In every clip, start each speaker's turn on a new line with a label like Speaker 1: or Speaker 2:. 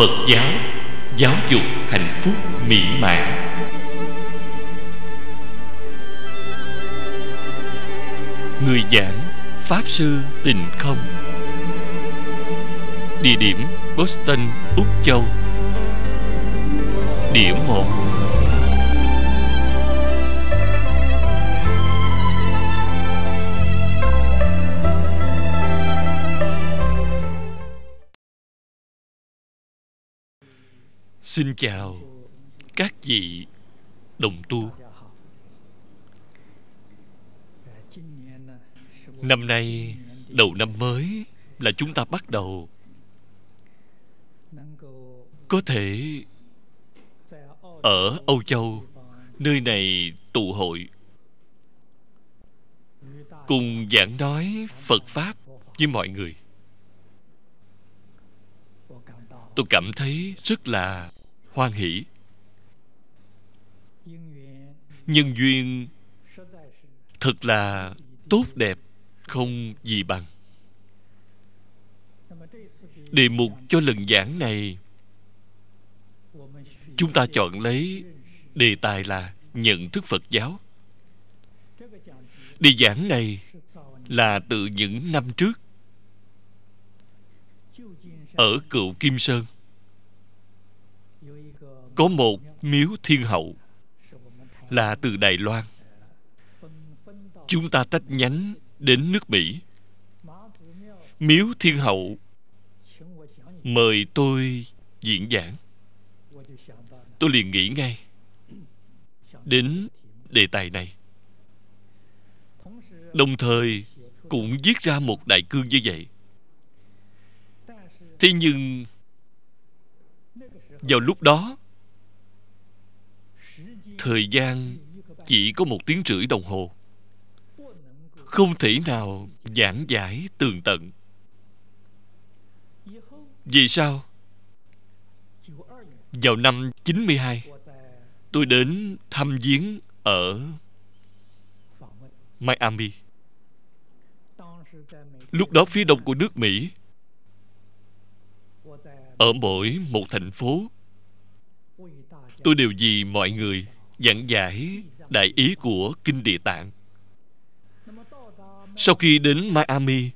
Speaker 1: phật giáo giáo dục hạnh phúc mỹ mãn người giảng pháp sư tình không địa điểm boston úc châu điểm một Xin chào các vị đồng tu Năm nay đầu năm mới là chúng ta bắt đầu Có thể ở Âu Châu Nơi này tụ hội Cùng giảng nói Phật Pháp với mọi người Tôi cảm thấy rất là hoan hỷ nhân duyên thật là tốt đẹp không gì bằng đề mục cho lần giảng này chúng ta chọn lấy đề tài là nhận thức phật giáo
Speaker 2: đề giảng này là
Speaker 1: từ những năm trước ở cựu kim sơn có một miếu thiên hậu là từ đài loan chúng ta tách nhánh đến nước mỹ miếu thiên hậu mời tôi diễn giảng tôi liền nghĩ ngay đến đề tài này đồng thời cũng viết ra một đại cương như vậy thế nhưng vào lúc đó Thời gian chỉ có một tiếng rưỡi đồng hồ Không thể nào giảng giải tường tận Vì sao? Vào năm 92 Tôi đến thăm viếng ở Miami Lúc đó phía đông của nước Mỹ Ở mỗi một thành phố Tôi đều vì mọi người giảng giải đại ý của kinh địa tạng sau khi đến miami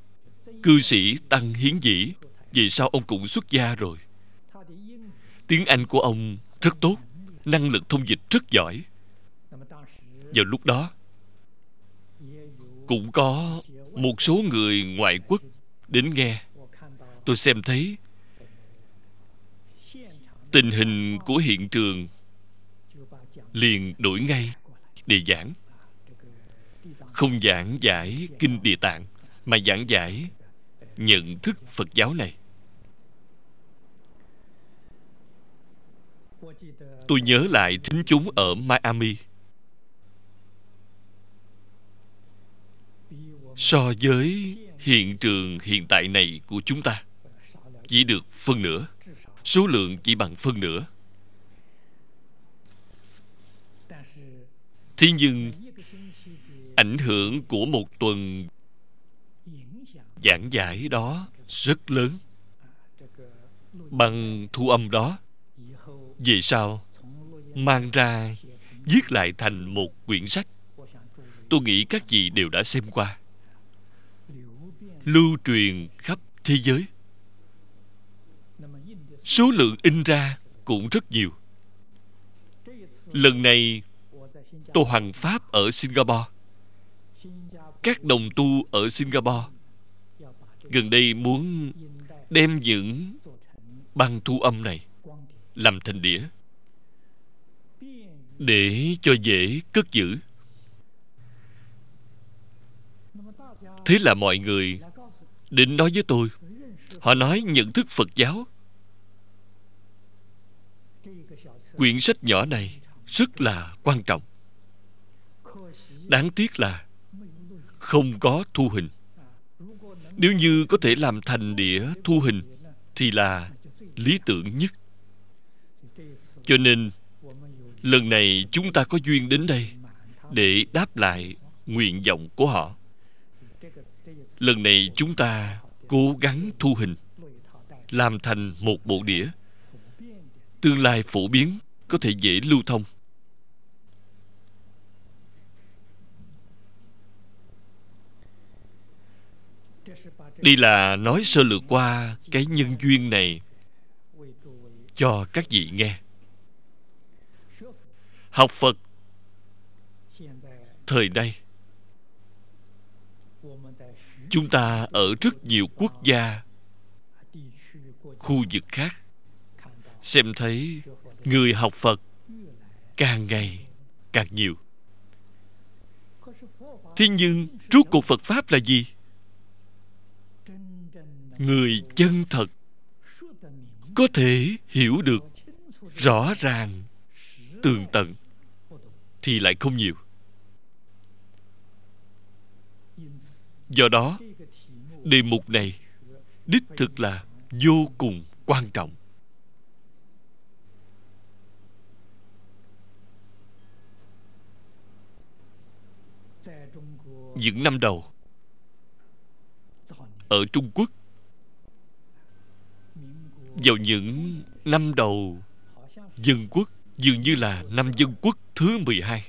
Speaker 1: cư sĩ tăng hiến dĩ vì sao ông cũng xuất gia rồi tiếng anh của ông rất tốt năng lực thông dịch rất giỏi vào lúc đó cũng có một số người ngoại quốc đến nghe tôi xem thấy tình hình của hiện trường liền đuổi ngay để giảng không giảng giải kinh địa tạng mà giảng giải nhận thức phật giáo này tôi nhớ lại thính chúng ở miami so với hiện trường hiện tại này của chúng ta chỉ được phân nửa số lượng chỉ bằng phân nửa thế nhưng ảnh hưởng của một tuần giảng giải đó rất lớn bằng thu âm đó về sau mang ra viết lại thành một quyển sách tôi nghĩ các vị đều đã xem qua lưu truyền khắp thế giới số lượng in ra cũng rất nhiều lần này tu hành pháp ở singapore các đồng tu ở singapore gần đây muốn đem những băng thu âm này làm thành đĩa để cho dễ cất giữ thế là mọi người định nói với tôi họ nói nhận thức phật giáo quyển sách nhỏ này rất là quan trọng đáng tiếc là không có thu hình nếu như có thể làm thành đĩa thu hình thì là lý tưởng nhất cho nên lần này chúng ta có duyên đến đây để đáp lại nguyện vọng của họ lần này chúng ta cố gắng thu hình làm thành một bộ đĩa tương lai phổ biến có thể dễ lưu thông Đây là nói sơ lược qua cái nhân duyên này cho các vị nghe. Học Phật thời đây chúng ta ở rất nhiều quốc gia khu vực khác xem thấy người học phật càng ngày càng nhiều thế nhưng rốt cuộc phật pháp là gì người chân thật có thể hiểu được rõ ràng tường tận thì lại không nhiều do đó đề mục này đích thực là vô cùng quan trọng những năm đầu ở trung quốc vào những năm đầu dân quốc dường như là năm dân quốc thứ 12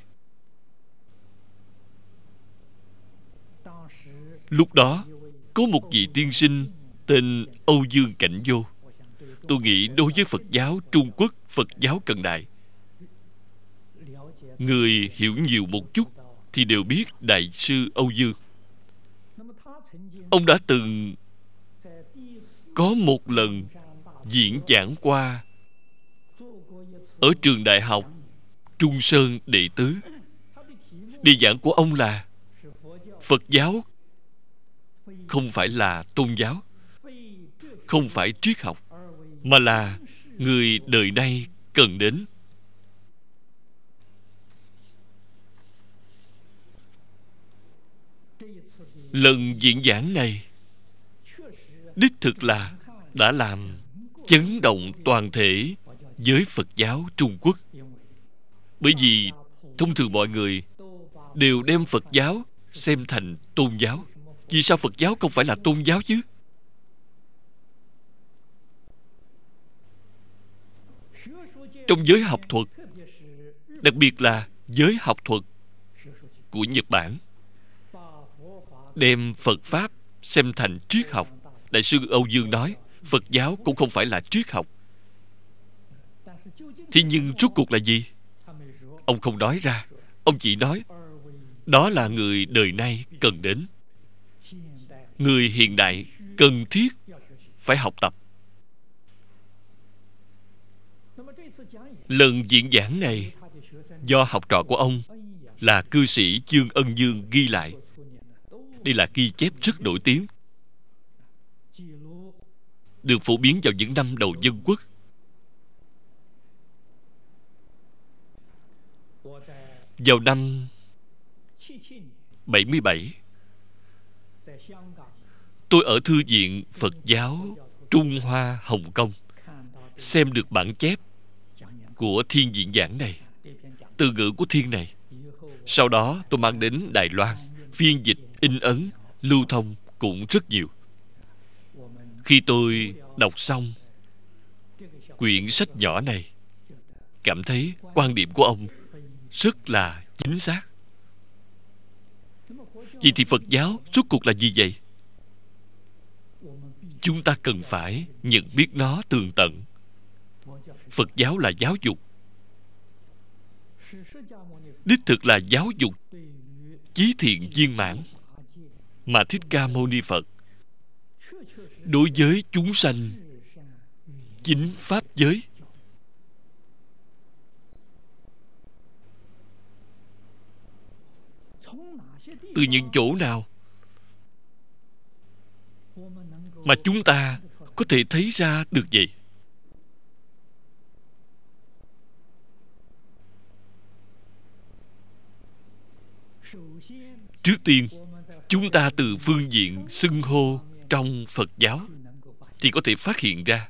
Speaker 1: Lúc đó Có một vị tiên sinh Tên Âu Dương Cảnh Vô Tôi nghĩ đối với Phật giáo Trung Quốc Phật giáo cận đại Người hiểu nhiều một chút Thì đều biết Đại sư Âu Dương Ông đã từng Có một lần diễn giảng qua ở trường đại học Trung Sơn Đệ Tứ Đi giảng của ông là Phật giáo Không phải là tôn giáo Không phải triết học Mà là người đời nay cần đến Lần diễn giảng này Đích thực là đã làm chấn động toàn thể giới phật giáo trung quốc bởi vì thông thường mọi người đều đem phật giáo xem thành tôn giáo vì sao phật giáo không phải là tôn giáo chứ trong giới học thuật đặc biệt là giới học thuật của nhật bản đem phật pháp xem thành triết học đại sư âu dương nói phật giáo cũng không phải là triết học thế nhưng rốt cuộc là gì ông không nói ra ông chỉ nói đó là người đời nay cần đến người hiện đại cần thiết phải học tập lần diễn giảng này do học trò của ông là cư sĩ chương ân dương ghi lại đây là ghi chép rất nổi tiếng được phổ biến vào những năm đầu dân quốc vào năm 77 Tôi ở Thư viện Phật giáo Trung Hoa Hồng Kông Xem được bản chép Của thiên Diện giảng này Từ ngữ của thiên này Sau đó tôi mang đến Đài Loan Phiên dịch, in ấn, lưu thông cũng rất nhiều khi tôi đọc xong quyển sách nhỏ này cảm thấy quan điểm của ông rất là chính xác vậy thì phật giáo rốt cuộc là gì vậy chúng ta cần phải nhận biết nó tường tận phật giáo là giáo dục đích thực là giáo dục chí thiện viên mãn mà thích ca mâu ni phật đối với chúng sanh chính pháp giới từ những chỗ nào mà chúng ta có thể thấy ra được vậy trước tiên chúng ta từ phương diện xưng hô trong Phật giáo thì có thể phát hiện ra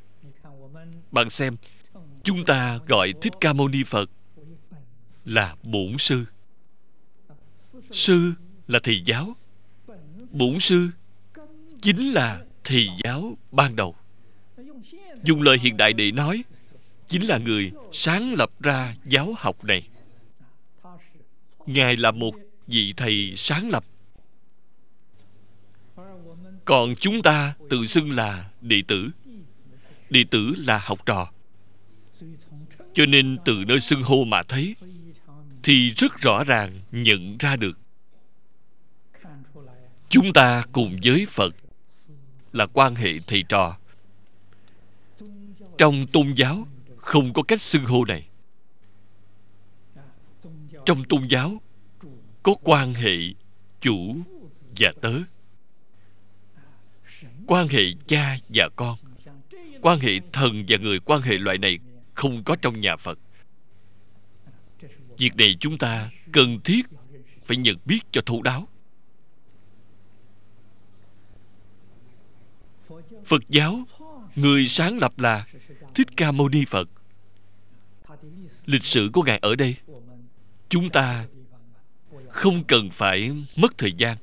Speaker 1: bạn xem chúng ta gọi thích ca mâu ni phật là bổn sư sư là thầy giáo bổn sư chính là thầy giáo ban đầu dùng lời hiện đại để nói chính là người sáng lập ra giáo học này ngài là một vị thầy sáng lập còn chúng ta tự xưng là đệ tử đệ tử là học trò cho nên từ nơi xưng hô mà thấy thì rất rõ ràng nhận ra được chúng ta cùng với phật là quan hệ thầy trò trong tôn giáo không có cách xưng hô này trong tôn giáo có quan hệ chủ và tớ quan hệ cha và con quan hệ thần và người quan hệ loại này không có trong nhà phật việc này chúng ta cần thiết phải nhận biết cho thấu đáo phật giáo người sáng lập là thích ca mâu ni phật lịch sử của ngài ở đây chúng ta không cần phải mất thời gian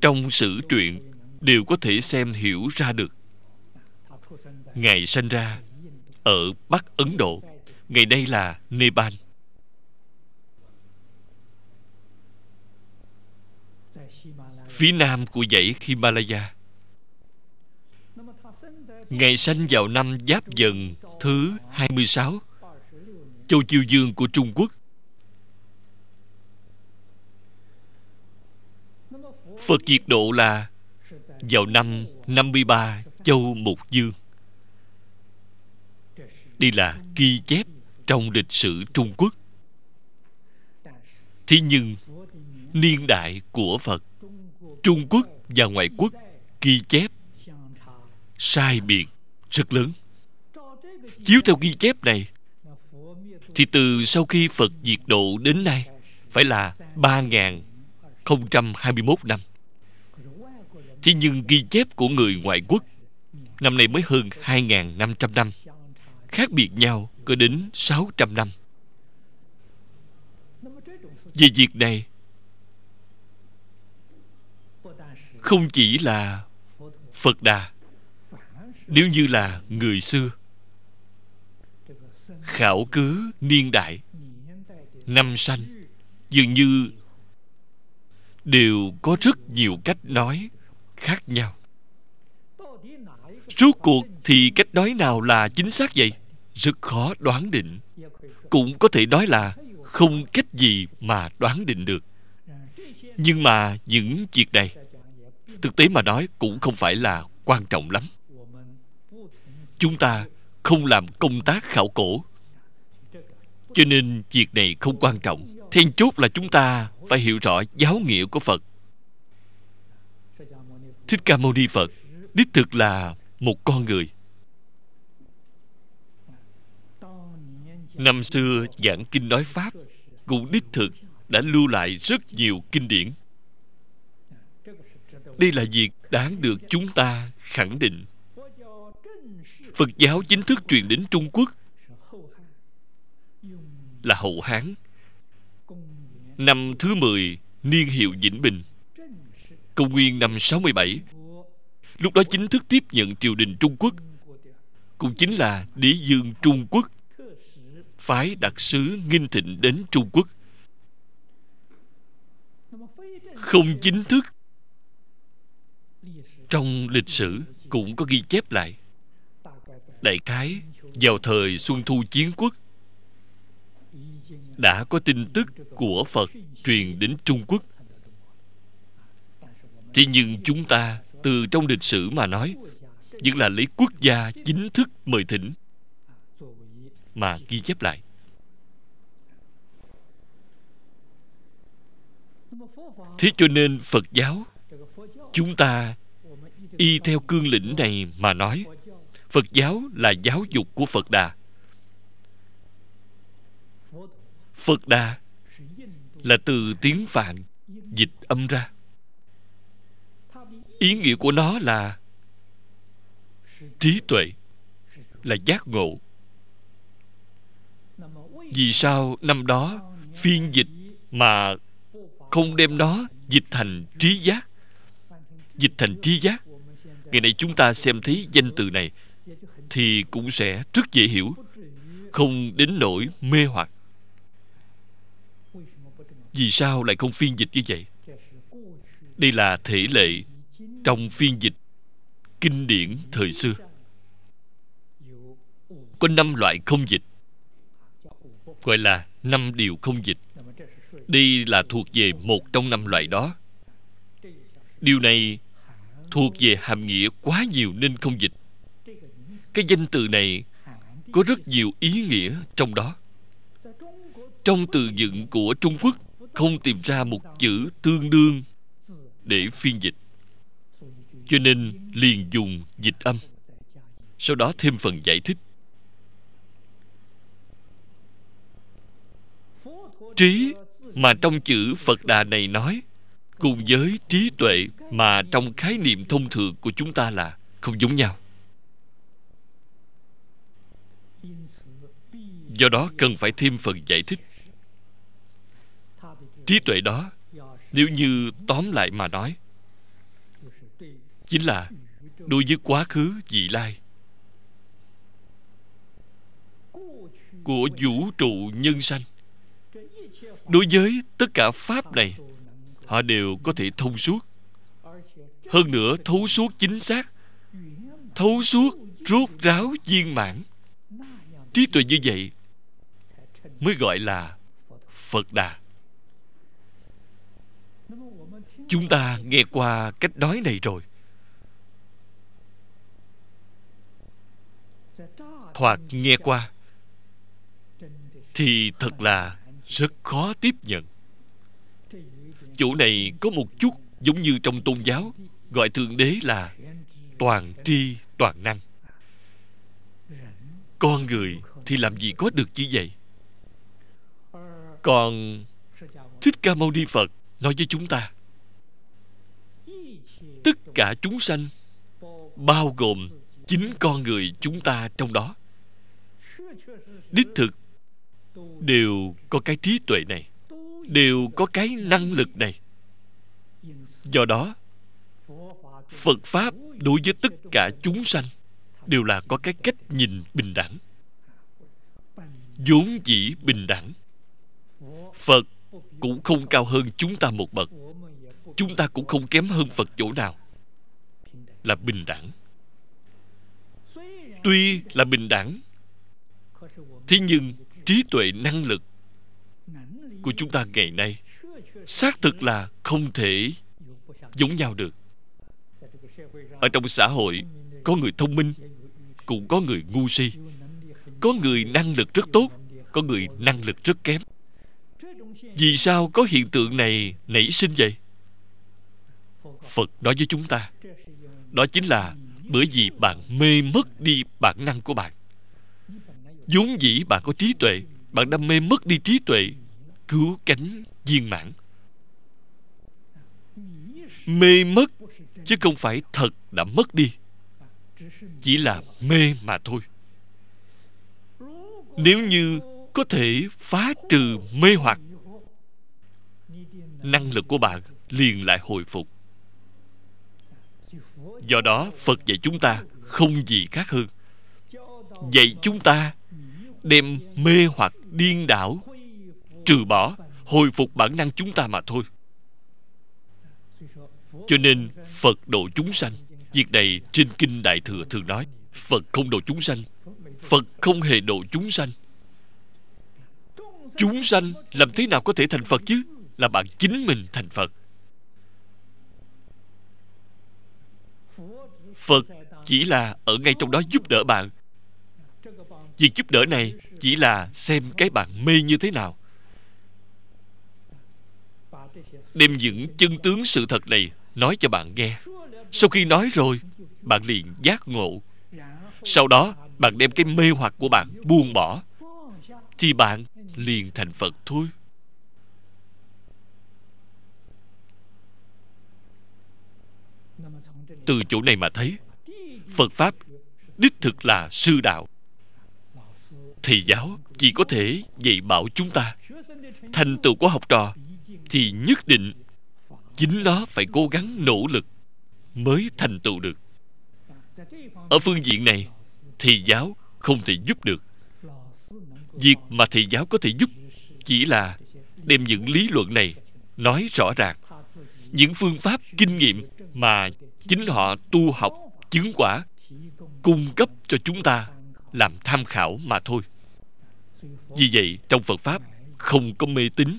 Speaker 1: trong sử truyện đều có thể xem hiểu ra được ngày sinh ra ở bắc ấn độ ngày đây là nepal phía nam của dãy himalaya ngày sinh vào năm Giáp Dần thứ 26 Châu Chiêu Dương của Trung Quốc Phật diệt độ là Vào năm 53 Châu Mục Dương Đây là ghi chép Trong lịch sử Trung Quốc Thế nhưng Niên đại của Phật Trung Quốc và ngoại quốc Ghi chép Sai biệt rất lớn Chiếu theo ghi chép này Thì từ sau khi Phật diệt độ đến nay Phải là 3.021 năm Thế nhưng ghi chép của người ngoại quốc Năm nay mới hơn 2.500 năm Khác biệt nhau có đến 600 năm vì việc này Không chỉ là Phật Đà Nếu như là người xưa Khảo cứ niên đại Năm sanh Dường như Đều có rất nhiều cách nói khác nhau Rốt cuộc thì cách nói nào là chính xác vậy? Rất khó đoán định Cũng có thể nói là không cách gì mà đoán định được Nhưng mà những việc này Thực tế mà nói cũng không phải là quan trọng lắm Chúng ta không làm công tác khảo cổ Cho nên việc này không quan trọng Then chốt là chúng ta phải hiểu rõ giáo nghĩa của Phật thích ca mâu ni phật đích thực là một con người năm xưa giảng kinh nói pháp cũng đích thực đã lưu lại rất nhiều kinh điển đây là việc đáng được chúng ta khẳng định phật giáo chính thức truyền đến trung quốc là hậu hán năm thứ 10 niên hiệu Vĩnh Bình Công nguyên năm 67 Lúc đó chính thức tiếp nhận triều đình Trung Quốc Cũng chính là đế dương Trung Quốc Phái đặc sứ Nghinh Thịnh đến Trung Quốc Không chính thức Trong lịch sử cũng có ghi chép lại Đại khái vào thời Xuân Thu Chiến Quốc đã có tin tức của Phật truyền đến Trung Quốc Thế nhưng chúng ta từ trong lịch sử mà nói Vẫn là lấy quốc gia chính thức mời thỉnh Mà ghi chép lại Thế cho nên Phật giáo Chúng ta y theo cương lĩnh này mà nói Phật giáo là giáo dục của Phật Đà Phật Đà là từ tiếng Phạn dịch âm ra ý nghĩa của nó là trí tuệ là giác ngộ vì sao năm đó phiên dịch mà không đem nó dịch thành trí giác dịch thành trí giác ngày nay chúng ta xem thấy danh từ này thì cũng sẽ rất dễ hiểu không đến nỗi mê hoặc vì sao lại không phiên dịch như vậy đây là thể lệ trong phiên dịch kinh điển thời xưa có năm loại không dịch gọi là năm điều không dịch đây là thuộc về một trong năm loại đó điều này thuộc về hàm nghĩa quá nhiều nên không dịch cái danh từ này có rất nhiều ý nghĩa trong đó trong từ vựng của trung quốc không tìm ra một chữ tương đương để phiên dịch cho nên liền dùng dịch âm sau đó thêm phần giải thích trí mà trong chữ phật đà này nói cùng với trí tuệ mà trong khái niệm thông thường của chúng ta là không giống nhau do đó cần phải thêm phần giải thích
Speaker 2: trí tuệ đó
Speaker 1: nếu như tóm lại mà nói chính là đối với quá khứ vị lai của vũ trụ nhân sanh đối với tất cả pháp này họ đều có thể thông suốt hơn nữa thấu suốt chính xác thấu suốt rốt ráo viên mãn trí tuệ như vậy mới gọi là phật đà chúng ta nghe qua cách nói này rồi hoặc nghe qua thì thật là rất khó tiếp nhận chỗ này có một chút giống như trong tôn giáo gọi thượng đế là toàn tri toàn năng con người thì làm gì có được như vậy còn thích ca mâu ni phật nói với chúng ta tất cả chúng sanh bao gồm chính con người chúng ta trong đó đích thực đều có cái trí tuệ này đều có cái năng lực này do đó phật pháp đối với tất cả chúng sanh đều là có cái cách nhìn bình đẳng vốn chỉ bình đẳng phật cũng không cao hơn chúng ta một bậc chúng ta cũng không kém hơn phật chỗ nào là bình đẳng tuy là bình đẳng thế nhưng trí tuệ năng lực của chúng ta ngày nay xác thực là không thể giống nhau được ở trong xã hội có người thông minh cũng có người ngu si có người năng lực rất tốt có người năng lực rất kém vì sao có hiện tượng này nảy sinh vậy phật nói với chúng ta đó chính là bởi vì bạn mê mất đi bản năng của bạn vốn dĩ bạn có trí tuệ bạn đam mê mất đi trí tuệ cứu cánh viên mãn mê mất chứ không phải thật đã mất đi chỉ là mê mà thôi nếu như có thể phá trừ mê hoặc năng lực của bạn liền lại hồi phục do đó phật dạy chúng ta không gì khác hơn dạy chúng ta đem mê hoặc điên đảo trừ bỏ hồi phục bản năng chúng ta mà thôi cho nên phật độ chúng sanh việc này trên kinh đại thừa thường nói phật không độ chúng sanh phật không hề độ chúng sanh chúng sanh làm thế nào có thể thành phật chứ là bạn chính mình thành phật phật chỉ là ở ngay trong đó giúp đỡ bạn Việc giúp đỡ này chỉ là xem cái bạn mê như thế nào Đem những chân tướng sự thật này Nói cho bạn nghe Sau khi nói rồi Bạn liền giác ngộ Sau đó bạn đem cái mê hoặc của bạn buông bỏ Thì bạn liền thành Phật thôi Từ chỗ này mà thấy Phật Pháp đích thực là sư đạo thầy giáo chỉ có thể dạy bảo chúng ta thành tựu của học trò thì nhất định chính nó phải cố gắng nỗ lực mới thành tựu được ở phương diện này thầy giáo không thể giúp được việc mà thầy giáo có thể giúp chỉ là đem những lý luận này nói rõ ràng những phương pháp kinh nghiệm mà chính họ tu học chứng quả cung cấp cho chúng ta làm tham khảo mà thôi vì vậy trong Phật Pháp Không có mê tín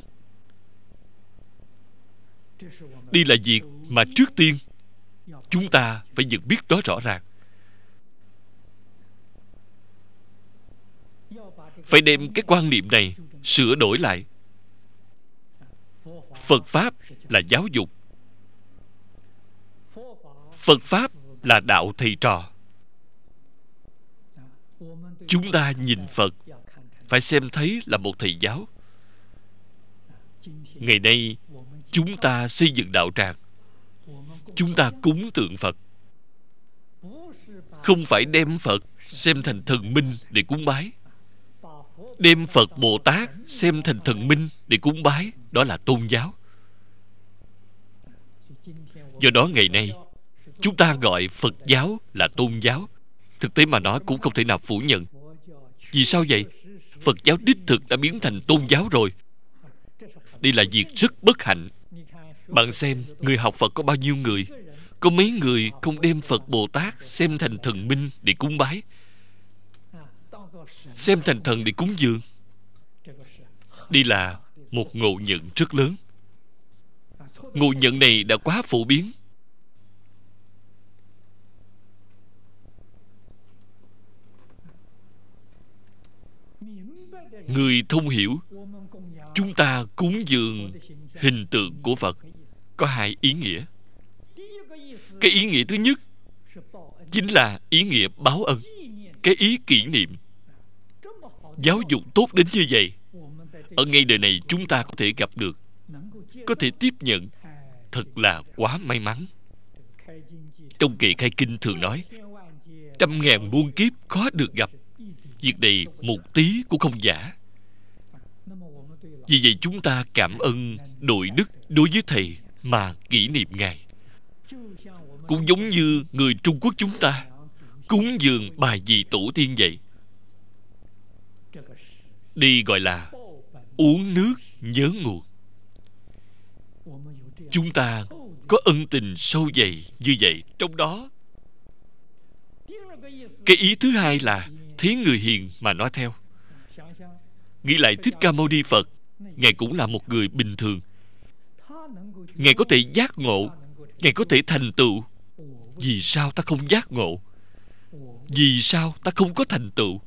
Speaker 1: Đây là việc mà trước tiên Chúng ta phải nhận biết đó rõ ràng Phải đem cái quan niệm này Sửa đổi lại Phật Pháp là giáo dục Phật Pháp là đạo thầy trò Chúng ta nhìn Phật phải xem thấy là một thầy giáo ngày nay chúng ta xây dựng đạo tràng chúng ta cúng tượng phật không phải đem phật xem thành thần minh để cúng bái đem phật bồ tát xem thành thần minh để cúng bái đó là tôn giáo do đó ngày nay chúng ta gọi phật giáo là tôn giáo thực tế mà nói cũng không thể nào phủ nhận vì sao vậy Phật giáo đích thực đã biến thành tôn giáo rồi Đây là việc rất bất hạnh Bạn xem người học Phật có bao nhiêu người Có mấy người không đem Phật Bồ Tát Xem thành thần minh để cúng bái Xem thành thần để cúng dường Đây là một ngộ nhận rất lớn Ngộ nhận này đã quá phổ biến người thông hiểu chúng ta cúng dường hình tượng của phật có hai ý nghĩa cái ý nghĩa thứ nhất chính là ý nghĩa báo ân cái ý kỷ niệm giáo dục tốt đến như vậy ở ngay đời này chúng ta có thể gặp được có thể tiếp nhận thật là quá may mắn trong kệ khai kinh thường nói trăm ngàn muôn kiếp khó được gặp việc này một tí cũng không giả vì vậy chúng ta cảm ơn đội đức đối với thầy mà kỷ niệm ngài cũng giống như người trung quốc chúng ta cúng dường bài vị tổ tiên vậy đi gọi là uống nước nhớ nguồn chúng ta có ân tình sâu dày như vậy trong đó cái ý thứ hai là thấy người hiền mà nói theo nghĩ lại thích ca mâu ni phật Ngài cũng là một người bình thường Ngài có thể giác ngộ Ngài có thể thành tựu Vì sao ta không giác ngộ Vì sao ta không có thành tựu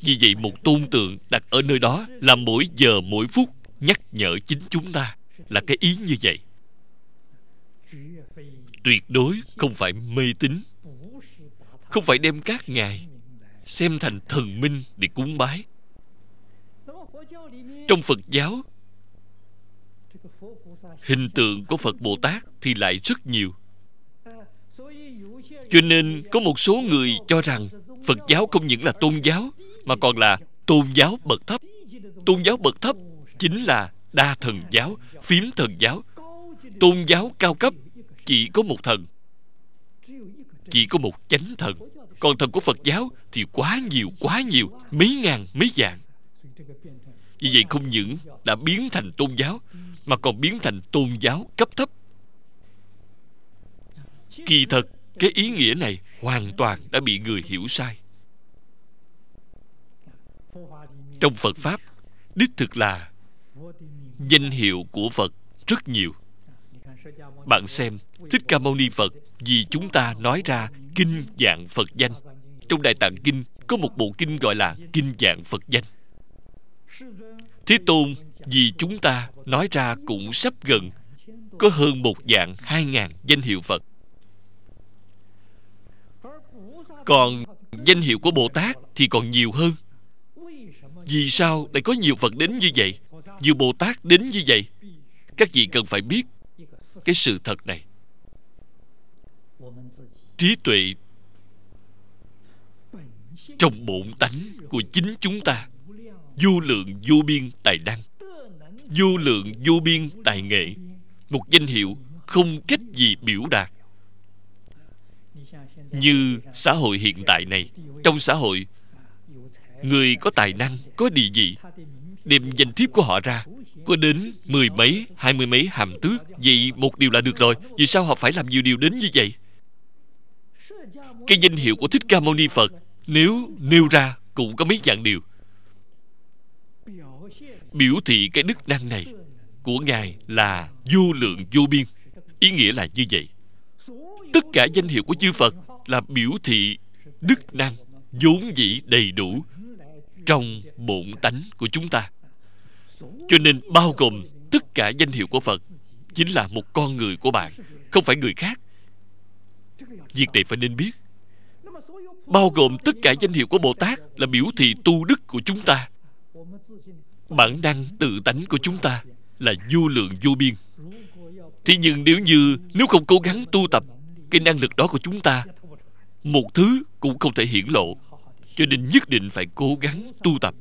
Speaker 1: Vì vậy một tôn tượng đặt ở nơi đó Là mỗi giờ mỗi phút Nhắc nhở chính chúng ta Là cái ý như vậy Tuyệt đối không phải mê tín Không phải đem các ngài xem thành thần minh để cúng bái trong phật giáo hình tượng của phật bồ tát thì lại rất nhiều cho nên có một số người cho rằng phật giáo không những là tôn giáo mà còn là tôn giáo bậc thấp tôn giáo bậc thấp chính là đa thần giáo phím thần giáo tôn giáo cao cấp chỉ có một thần chỉ có một chánh thần còn thần của phật giáo thì quá nhiều quá nhiều mấy ngàn mấy vạn vì vậy không những đã biến thành tôn giáo mà còn biến thành tôn giáo cấp thấp kỳ thật cái ý nghĩa này hoàn toàn đã bị người hiểu sai trong phật pháp đích thực là danh hiệu của phật rất nhiều bạn xem thích ca mâu ni phật vì chúng ta nói ra Kinh dạng Phật danh Trong Đại Tạng Kinh Có một bộ kinh gọi là Kinh dạng Phật danh Thế Tôn Vì chúng ta nói ra cũng sắp gần Có hơn một dạng hai ngàn danh hiệu Phật Còn danh hiệu của Bồ Tát Thì còn nhiều hơn Vì sao lại có nhiều Phật đến như vậy Nhiều Bồ Tát đến như vậy Các vị cần phải biết Cái sự thật này trí tuệ trong bổn tánh của chính chúng ta vô lượng vô biên tài năng vô lượng vô biên tài nghệ một danh hiệu không cách gì biểu đạt như xã hội hiện tại này trong xã hội người có tài năng có địa vị đem danh thiếp của họ ra có đến mười mấy hai mươi mấy hàm tước vậy một điều là được rồi vì sao họ phải làm nhiều điều đến như vậy cái danh hiệu của Thích Ca Mâu Ni Phật Nếu nêu ra cũng có mấy dạng điều Biểu thị cái đức năng này Của Ngài là vô lượng vô biên Ý nghĩa là như vậy Tất cả danh hiệu của chư Phật Là biểu thị đức năng vốn dĩ đầy đủ trong bổn tánh của chúng ta cho nên bao gồm tất cả danh hiệu của phật chính là một con người của bạn không phải người khác Việc này phải nên biết Bao gồm tất cả danh hiệu của Bồ Tát Là biểu thị tu đức của chúng ta Bản năng tự tánh của chúng ta Là vô lượng vô biên Thế nhưng nếu như Nếu không cố gắng tu tập Cái năng lực đó của chúng ta Một thứ cũng không thể hiển lộ Cho nên nhất định phải cố gắng tu tập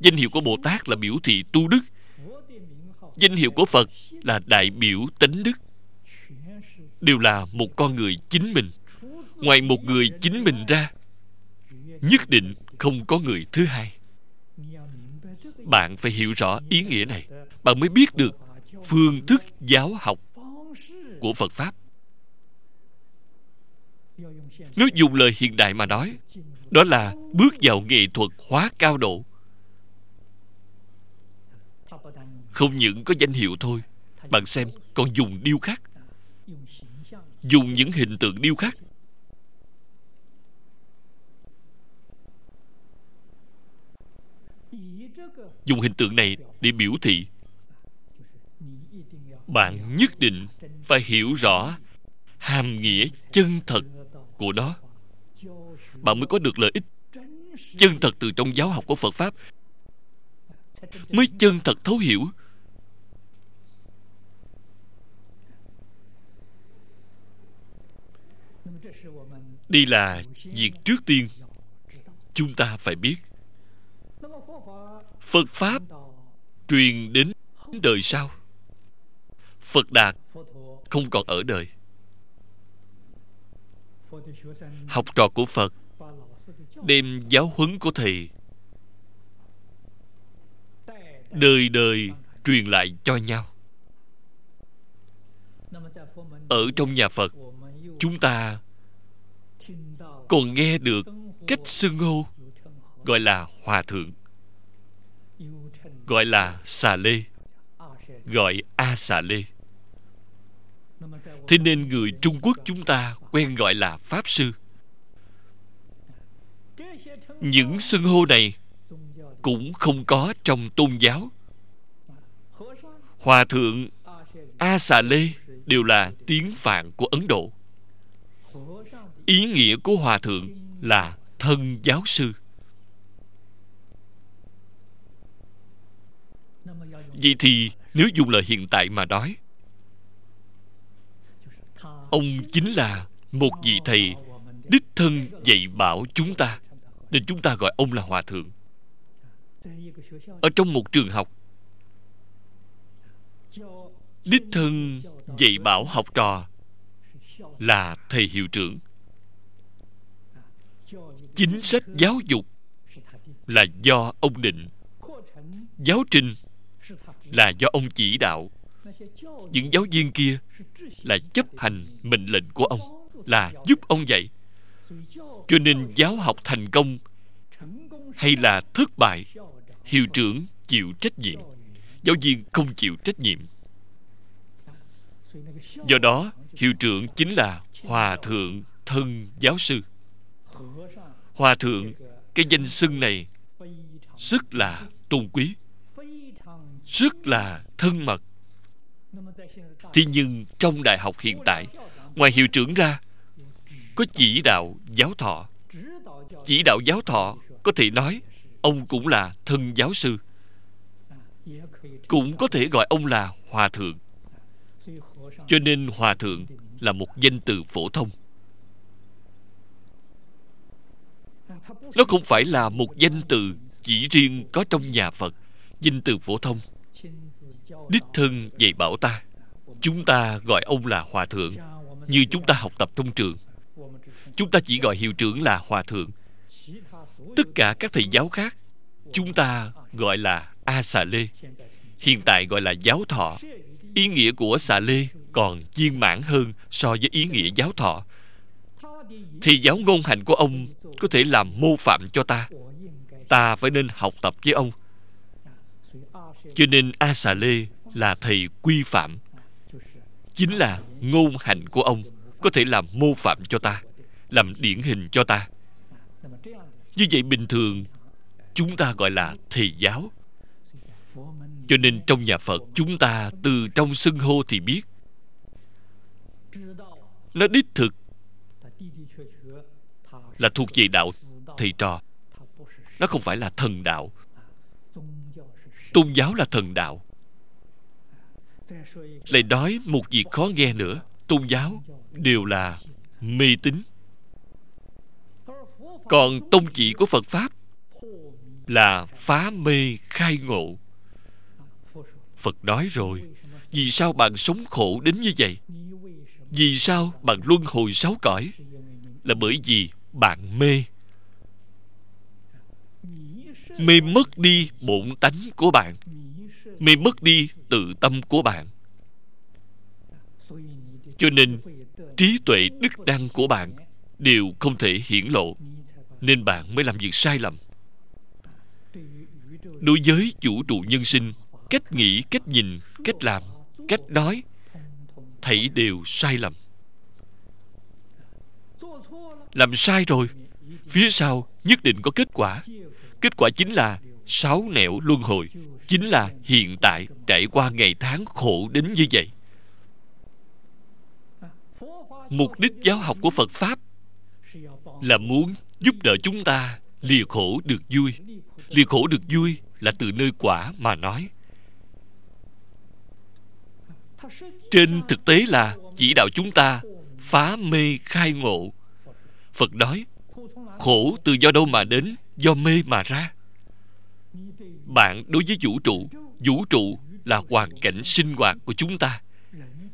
Speaker 1: Danh hiệu của Bồ Tát là biểu thị tu đức Danh hiệu của Phật là đại biểu tánh đức đều là một con người chính mình ngoài một người chính mình ra nhất định không có người thứ hai bạn phải hiểu rõ ý nghĩa này bạn mới biết được phương thức giáo học của phật pháp nếu dùng lời hiện đại mà nói đó là bước vào nghệ thuật hóa cao độ không những có danh hiệu thôi bạn xem còn dùng điêu khắc dùng những hình tượng điêu khắc dùng hình tượng này để biểu thị bạn nhất định phải hiểu rõ hàm nghĩa chân thật của nó bạn mới có được lợi ích chân thật từ trong giáo học của phật pháp mới chân thật thấu hiểu đây là việc trước tiên chúng ta phải biết phật pháp truyền đến đời sau phật đạt không còn ở đời học trò của phật đem giáo huấn của thầy đời đời truyền lại cho nhau ở trong nhà phật chúng ta còn nghe được cách xưng hô gọi là hòa thượng gọi là xà lê gọi a xà lê thế nên người trung quốc chúng ta quen gọi là pháp sư những xưng hô này cũng không có trong tôn giáo hòa thượng a xà lê đều là tiếng phạn của ấn độ ý nghĩa của hòa thượng là thân giáo sư vậy thì nếu dùng lời hiện tại mà nói ông chính là một vị thầy đích thân dạy bảo chúng ta nên chúng ta gọi ông là hòa thượng ở trong một trường học đích thân dạy bảo học trò là thầy hiệu trưởng chính sách giáo dục là do ông định giáo trình là do ông chỉ đạo những giáo viên kia là chấp hành mệnh lệnh của ông là giúp ông dạy cho nên giáo học thành công hay là thất bại hiệu trưởng chịu trách nhiệm giáo viên không chịu trách nhiệm do đó hiệu trưởng chính là hòa thượng thân giáo sư hòa thượng cái danh xưng này rất là tôn quý rất là thân mật thế nhưng trong đại học hiện tại ngoài hiệu trưởng ra có chỉ đạo giáo thọ chỉ đạo giáo thọ có thể nói ông cũng là thân giáo sư cũng có thể gọi ông là hòa thượng cho nên hòa thượng là một danh từ phổ thông nó không phải là một danh từ chỉ riêng có trong nhà phật danh từ phổ thông đích thân dạy bảo ta chúng ta gọi ông là hòa thượng như chúng ta học tập trong trường chúng ta chỉ gọi hiệu trưởng là hòa thượng tất cả các thầy giáo khác chúng ta gọi là a xà lê hiện tại gọi là giáo thọ ý nghĩa của xà lê còn viên mãn hơn so với ý nghĩa giáo thọ thì giáo ngôn hành của ông Có thể làm mô phạm cho ta Ta phải nên học tập với ông Cho nên A Xà Lê Là thầy quy phạm Chính là ngôn hành của ông Có thể làm mô phạm cho ta Làm điển hình cho ta Như vậy bình thường Chúng ta gọi là thầy giáo Cho nên trong nhà Phật Chúng ta từ trong xưng hô thì biết Nó đích thực là thuộc về đạo thầy trò nó không phải là thần đạo tôn giáo là thần đạo lại nói một việc khó nghe nữa tôn giáo đều là mê tín còn tông chỉ của phật pháp là phá mê khai ngộ phật nói rồi vì sao bạn sống khổ đến như vậy vì sao bạn luân hồi sáu cõi là bởi vì bạn mê mê mất đi bổn tánh của bạn mê mất đi tự tâm của bạn cho nên trí tuệ đức đăng của bạn đều không thể hiển lộ nên bạn mới làm việc sai lầm đối với chủ trụ nhân sinh cách nghĩ cách nhìn cách làm cách nói thảy đều sai lầm làm sai rồi phía sau nhất định có kết quả kết quả chính là sáu nẻo luân hồi chính là hiện tại trải qua ngày tháng khổ đến như vậy mục đích giáo học của phật pháp là muốn giúp đỡ chúng ta lìa khổ được vui lìa khổ được vui là từ nơi quả mà nói trên thực tế là chỉ đạo chúng ta phá mê khai ngộ phật nói khổ từ do đâu mà đến do mê mà ra bạn đối với vũ trụ vũ trụ là hoàn cảnh sinh hoạt của chúng ta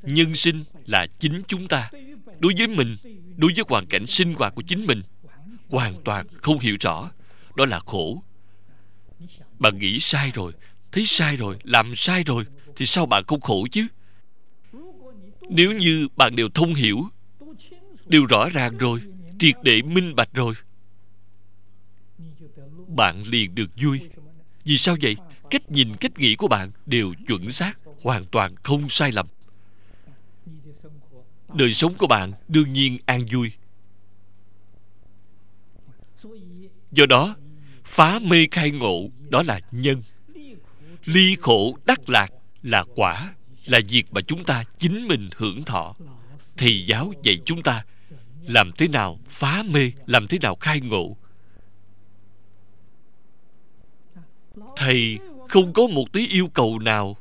Speaker 1: nhân sinh là chính chúng ta đối với mình đối với hoàn cảnh sinh hoạt của chính mình hoàn toàn không hiểu rõ đó là khổ bạn nghĩ sai rồi thấy sai rồi làm sai rồi thì sao bạn không khổ chứ nếu như bạn đều thông hiểu đều rõ ràng rồi triệt để minh bạch rồi bạn liền được vui vì sao vậy cách nhìn cách nghĩ của bạn đều chuẩn xác hoàn toàn không sai lầm đời sống của bạn đương nhiên an vui do đó phá mê khai ngộ đó là nhân ly khổ đắc lạc là quả là việc mà chúng ta chính mình hưởng thọ thì giáo dạy chúng ta làm thế nào phá mê làm thế nào khai ngộ thầy không có một tí yêu cầu nào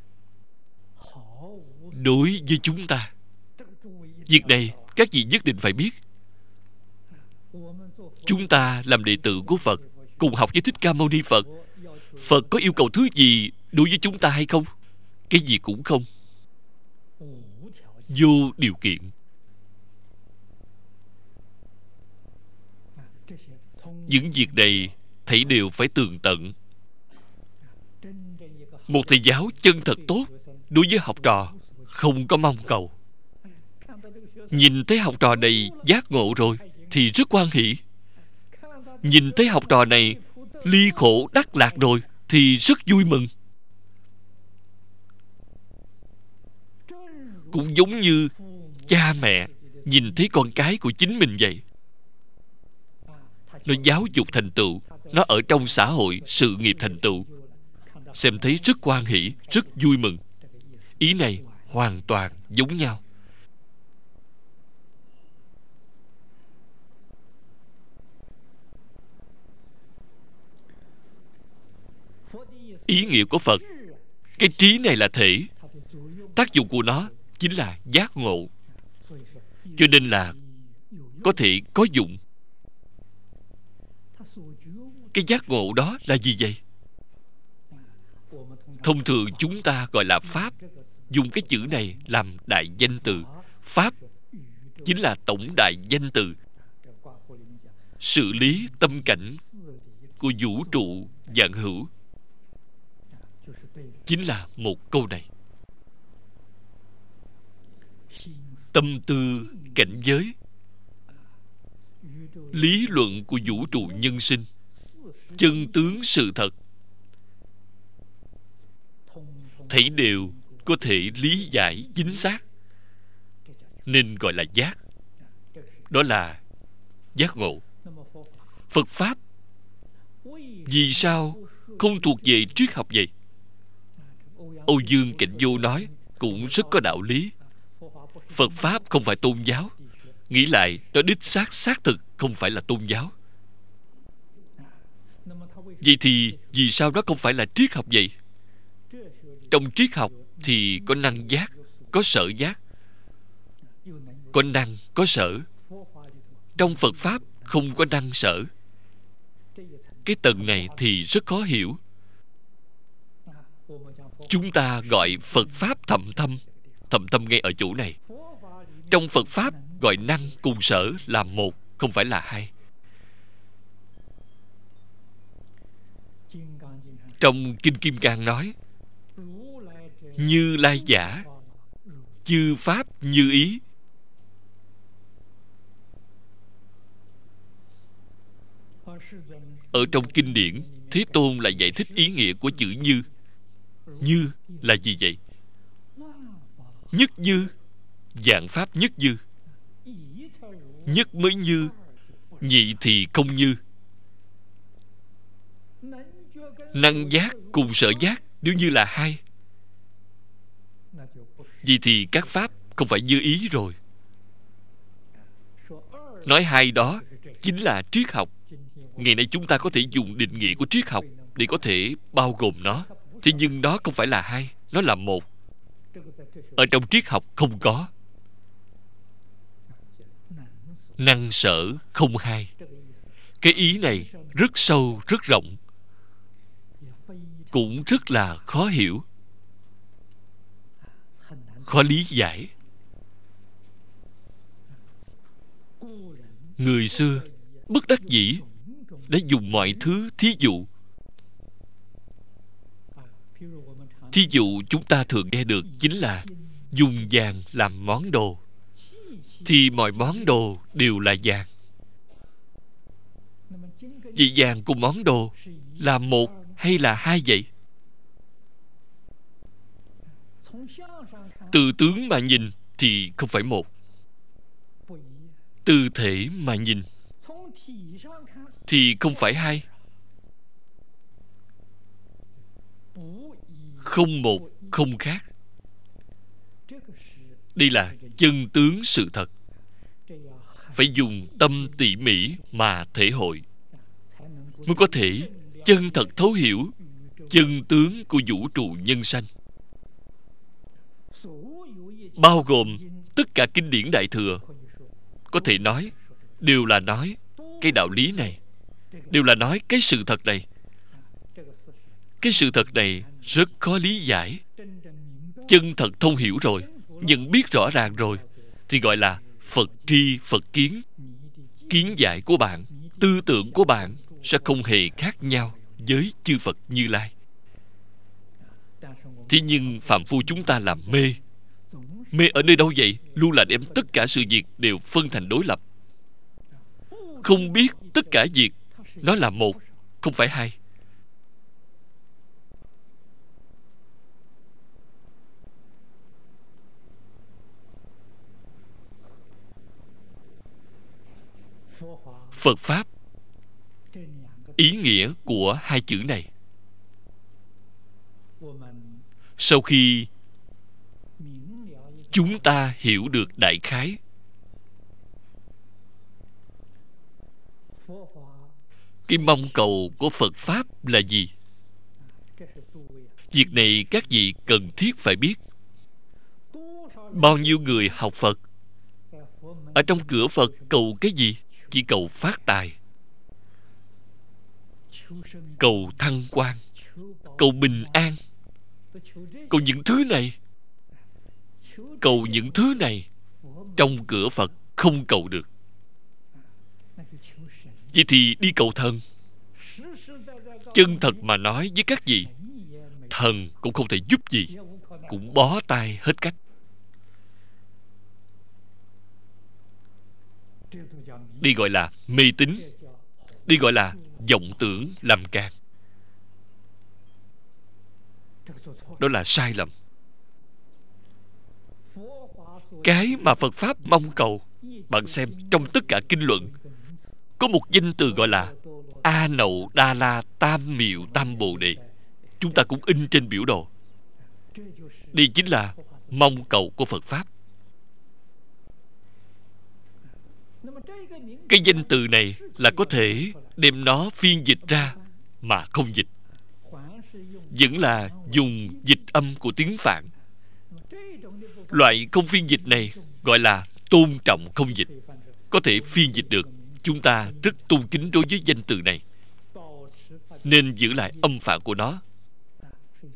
Speaker 1: đối với chúng ta việc này các vị nhất định phải biết chúng ta làm đệ tử của phật cùng học với thích ca mâu ni phật phật có yêu cầu thứ gì đối với chúng ta hay không cái gì cũng không vô điều kiện những việc này thầy đều phải tường tận một thầy giáo chân thật tốt đối với học trò không có mong cầu nhìn thấy học trò này giác ngộ rồi thì rất quan hỷ nhìn thấy học trò này ly khổ đắc lạc rồi thì rất vui mừng cũng giống như cha mẹ nhìn thấy con cái của chính mình vậy nó giáo dục thành tựu nó ở trong xã hội sự nghiệp thành tựu xem thấy rất quan hỷ rất vui mừng ý này hoàn toàn giống nhau ý nghĩa của phật cái trí này là thể tác dụng của nó chính là giác ngộ cho nên là có thể có dụng cái giác ngộ đó là gì vậy thông thường chúng ta gọi là pháp dùng cái chữ này làm đại danh từ pháp chính là tổng đại danh từ xử lý tâm cảnh của vũ trụ dạng hữu chính là một câu này tâm tư cảnh giới lý luận của vũ trụ nhân sinh chân tướng sự thật thấy đều có thể lý giải chính xác nên gọi là giác đó là giác ngộ phật pháp vì sao không thuộc về triết học vậy âu dương kịnh Du nói cũng rất có đạo lý phật pháp không phải tôn giáo nghĩ lại nó đích xác xác thực không phải là tôn giáo vậy thì vì sao đó không phải là triết học vậy trong triết học thì có năng giác có sở giác có năng có sở trong phật pháp không có năng sở cái tầng này thì rất khó hiểu chúng ta gọi phật pháp thầm thâm thầm thâm ngay ở chỗ này trong phật pháp gọi năng cùng sở là một không phải là hai trong kinh kim cang nói như lai giả chư pháp như ý ở trong kinh điển thế tôn lại giải thích ý nghĩa của chữ như như là gì vậy nhất như dạng pháp nhất như nhất mới như nhị thì không như năng giác cùng sở giác nếu như là hai vì thì các pháp không phải như ý rồi nói hai đó chính là triết học ngày nay chúng ta có thể dùng định nghĩa của triết học để có thể bao gồm nó thế nhưng đó không phải là hai nó là một ở trong triết học không có năng sở không hai cái ý này rất sâu rất rộng cũng rất là khó hiểu khó lý giải người xưa bất đắc dĩ đã dùng mọi thứ thí dụ thí dụ chúng ta thường nghe được chính là dùng vàng làm món đồ thì mọi món đồ đều là vàng vì vàng cùng món đồ là một hay là hai vậy từ tướng mà nhìn thì không phải một từ thể mà nhìn thì không phải hai không một không khác đây là chân tướng sự thật phải dùng tâm tỉ mỉ mà thể hội mới có thể chân thật thấu hiểu chân tướng của vũ trụ nhân sanh bao gồm tất cả kinh điển đại thừa có thể nói đều là nói cái đạo lý này đều là nói cái sự thật này cái sự thật này rất khó lý giải chân thật thông hiểu rồi nhận biết rõ ràng rồi thì gọi là phật tri phật kiến kiến giải của bạn tư tưởng của bạn sẽ không hề khác nhau với chư Phật Như Lai. Thế nhưng phạm phu chúng ta làm mê Mê ở nơi đâu vậy Luôn là đem tất cả sự việc đều phân thành đối lập Không biết tất cả việc Nó là một Không phải hai Phật Pháp ý nghĩa của hai chữ này sau khi chúng ta hiểu được đại khái cái mong cầu của phật pháp là gì việc này các vị cần thiết phải biết bao nhiêu người học phật ở trong cửa phật cầu cái gì chỉ cầu phát tài cầu thăng quan cầu bình an cầu những thứ này cầu những thứ này trong cửa phật không cầu được vậy thì đi cầu thần chân thật mà nói với các vị thần cũng không thể giúp gì cũng bó tay hết cách đi gọi là mê tín đi gọi là vọng tưởng làm càng đó là sai lầm cái mà phật pháp mong cầu bạn xem trong tất cả kinh luận có một danh từ gọi là a nậu đa la tam miệu tam bồ đề chúng ta cũng in trên biểu đồ đây chính là mong cầu của phật pháp cái danh từ này là có thể đem nó phiên dịch ra mà không dịch vẫn là dùng dịch âm của tiếng phạn loại không phiên dịch này gọi là tôn trọng không dịch có thể phiên dịch được chúng ta rất tôn kính đối với danh từ này nên giữ lại âm phạn của nó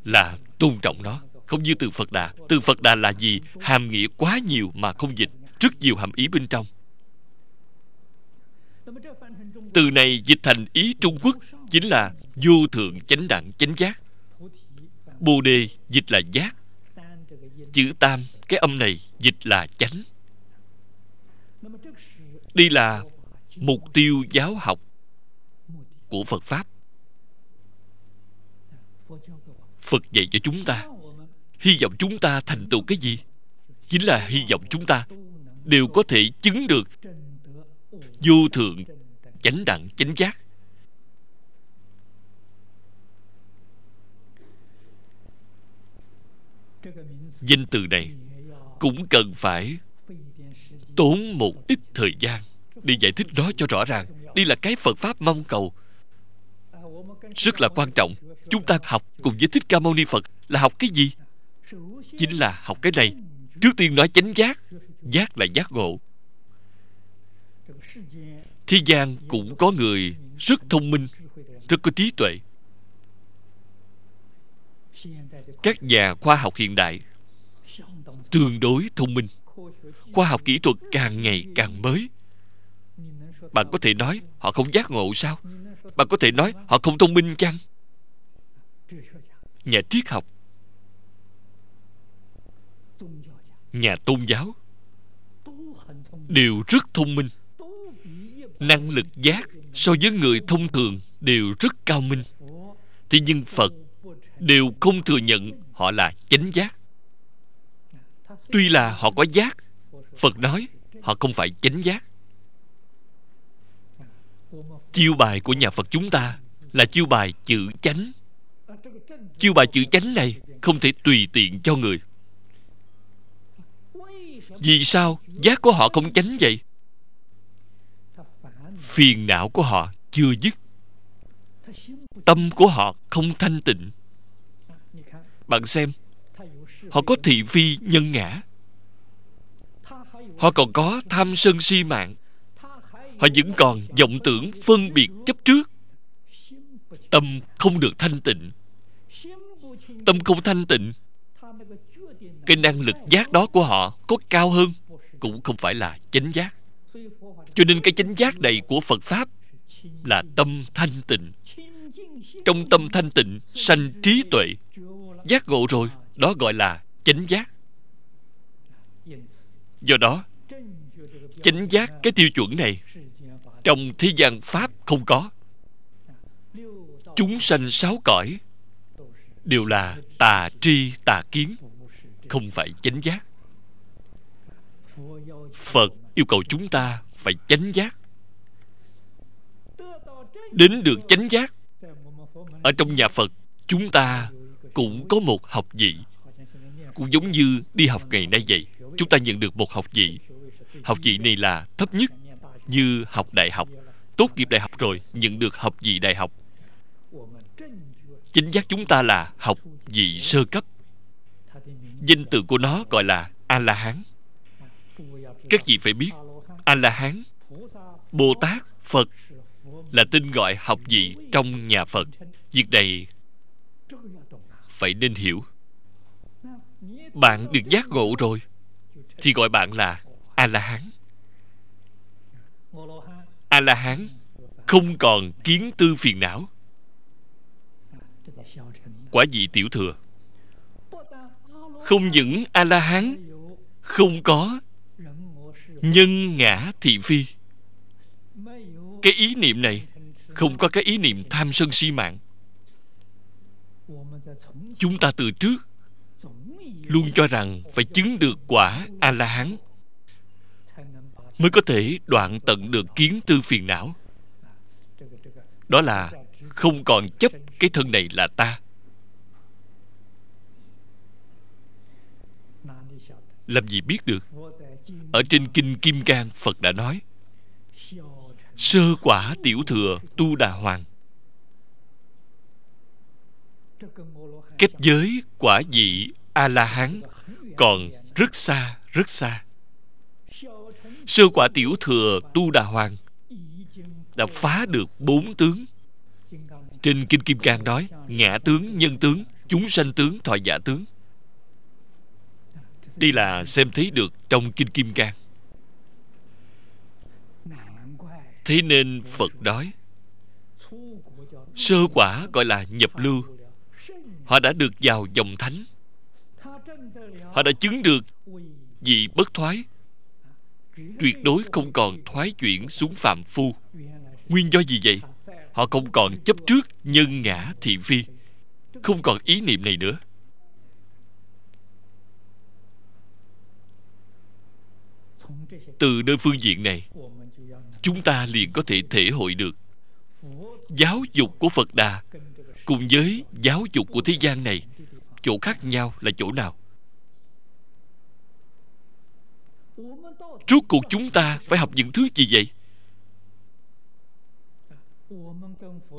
Speaker 1: là tôn trọng nó không như từ phật đà từ phật đà là gì hàm nghĩa quá nhiều mà không dịch rất nhiều hàm ý bên trong từ này dịch thành ý trung quốc chính là vô thượng chánh đẳng chánh giác bồ đề dịch là giác chữ tam cái âm này dịch là chánh đây là mục tiêu giáo học của phật pháp phật dạy cho chúng ta hy vọng chúng ta thành tựu cái gì chính là hy vọng chúng ta đều có thể chứng được vô thượng chánh đẳng chánh giác danh từ này cũng cần phải tốn một ít thời gian để giải thích đó cho rõ ràng đây là cái phật pháp mong cầu rất là quan trọng chúng ta học cùng với thích ca mâu ni phật là học cái gì chính là học cái này trước tiên nói chánh giác giác là giác ngộ Thế gian cũng có người rất thông minh Rất có trí tuệ Các nhà khoa học hiện đại Tương đối thông minh Khoa học kỹ thuật càng ngày càng mới Bạn có thể nói họ không giác ngộ sao Bạn có thể nói họ không thông minh chăng Nhà triết học Nhà tôn giáo Đều rất thông minh năng lực giác so với người thông thường đều rất cao minh thế nhưng phật đều không thừa nhận họ là chánh giác tuy là họ có giác phật nói họ không phải chánh giác chiêu bài của nhà phật chúng ta là chiêu bài chữ chánh chiêu bài chữ chánh này không thể tùy tiện cho người vì sao giác của họ không chánh vậy phiền não của họ chưa dứt tâm của họ không thanh tịnh bạn xem họ có thị phi nhân ngã họ còn có tham sân si mạng họ vẫn còn vọng tưởng phân biệt chấp trước tâm không được thanh tịnh tâm không thanh tịnh cái năng lực giác đó của họ có cao hơn cũng không phải là chánh giác cho nên cái chính giác này của phật pháp là tâm thanh tịnh trong tâm thanh tịnh sanh trí tuệ giác ngộ rồi đó gọi là chánh giác do đó chánh giác cái tiêu chuẩn này trong thế gian pháp không có chúng sanh sáu cõi đều là tà tri tà kiến không phải chánh giác phật yêu cầu chúng ta phải chánh giác đến được chánh giác ở trong nhà phật chúng ta cũng có một học vị cũng giống như đi học ngày nay vậy chúng ta nhận được một học vị học vị này là thấp nhất như học đại học tốt nghiệp đại học rồi nhận được học vị đại học chính giác chúng ta là học vị sơ cấp danh từ của nó gọi là a la hán các vị phải biết a la hán bồ tát phật là tên gọi học vị trong nhà phật việc này phải nên hiểu bạn được giác ngộ rồi thì gọi bạn là a la hán a la hán không còn kiến tư phiền não quả vị tiểu thừa không những a la hán không có nhân ngã thị phi cái ý niệm này không có cái ý niệm tham sân si mạng chúng ta từ trước luôn cho rằng phải chứng được quả a la hán mới có thể đoạn tận được kiến tư phiền não đó là không còn chấp cái thân này là ta làm gì biết được ở trên Kinh Kim Cang Phật đã nói Sơ quả tiểu thừa tu đà hoàng Cách giới quả dị A-la-hán Còn rất xa rất xa Sơ quả tiểu thừa tu đà hoàng Đã phá được bốn tướng Trên Kinh Kim Cang nói Ngã tướng, nhân tướng, chúng sanh tướng, thọ giả tướng đây là xem thấy được trong Kinh Kim Cang Thế nên Phật đói Sơ quả gọi là nhập lưu Họ đã được vào dòng thánh Họ đã chứng được Vị bất thoái Tuyệt đối không còn thoái chuyển xuống phạm phu Nguyên do gì vậy? Họ không còn chấp trước nhân ngã thị phi Không còn ý niệm này nữa từ nơi phương diện này chúng ta liền có thể thể hội được giáo dục của phật đà cùng với giáo dục của thế gian này chỗ khác nhau là chỗ nào rốt cuộc chúng ta phải học những thứ gì vậy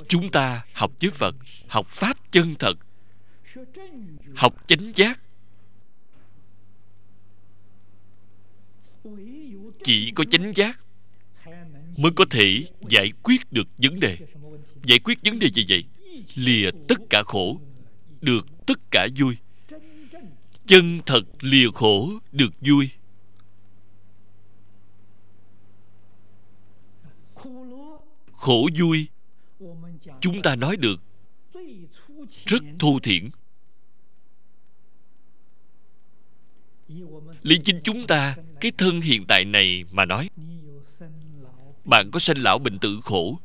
Speaker 1: chúng ta học với phật học pháp chân thật học chánh giác chỉ có chánh giác mới có thể giải quyết được vấn đề giải quyết vấn đề gì vậy lìa tất cả khổ được tất cả vui chân thật lìa khổ được vui khổ vui chúng ta nói được rất thô thiển lý chính chúng ta cái thân hiện tại này mà nói bạn có sinh lão bệnh tử khổ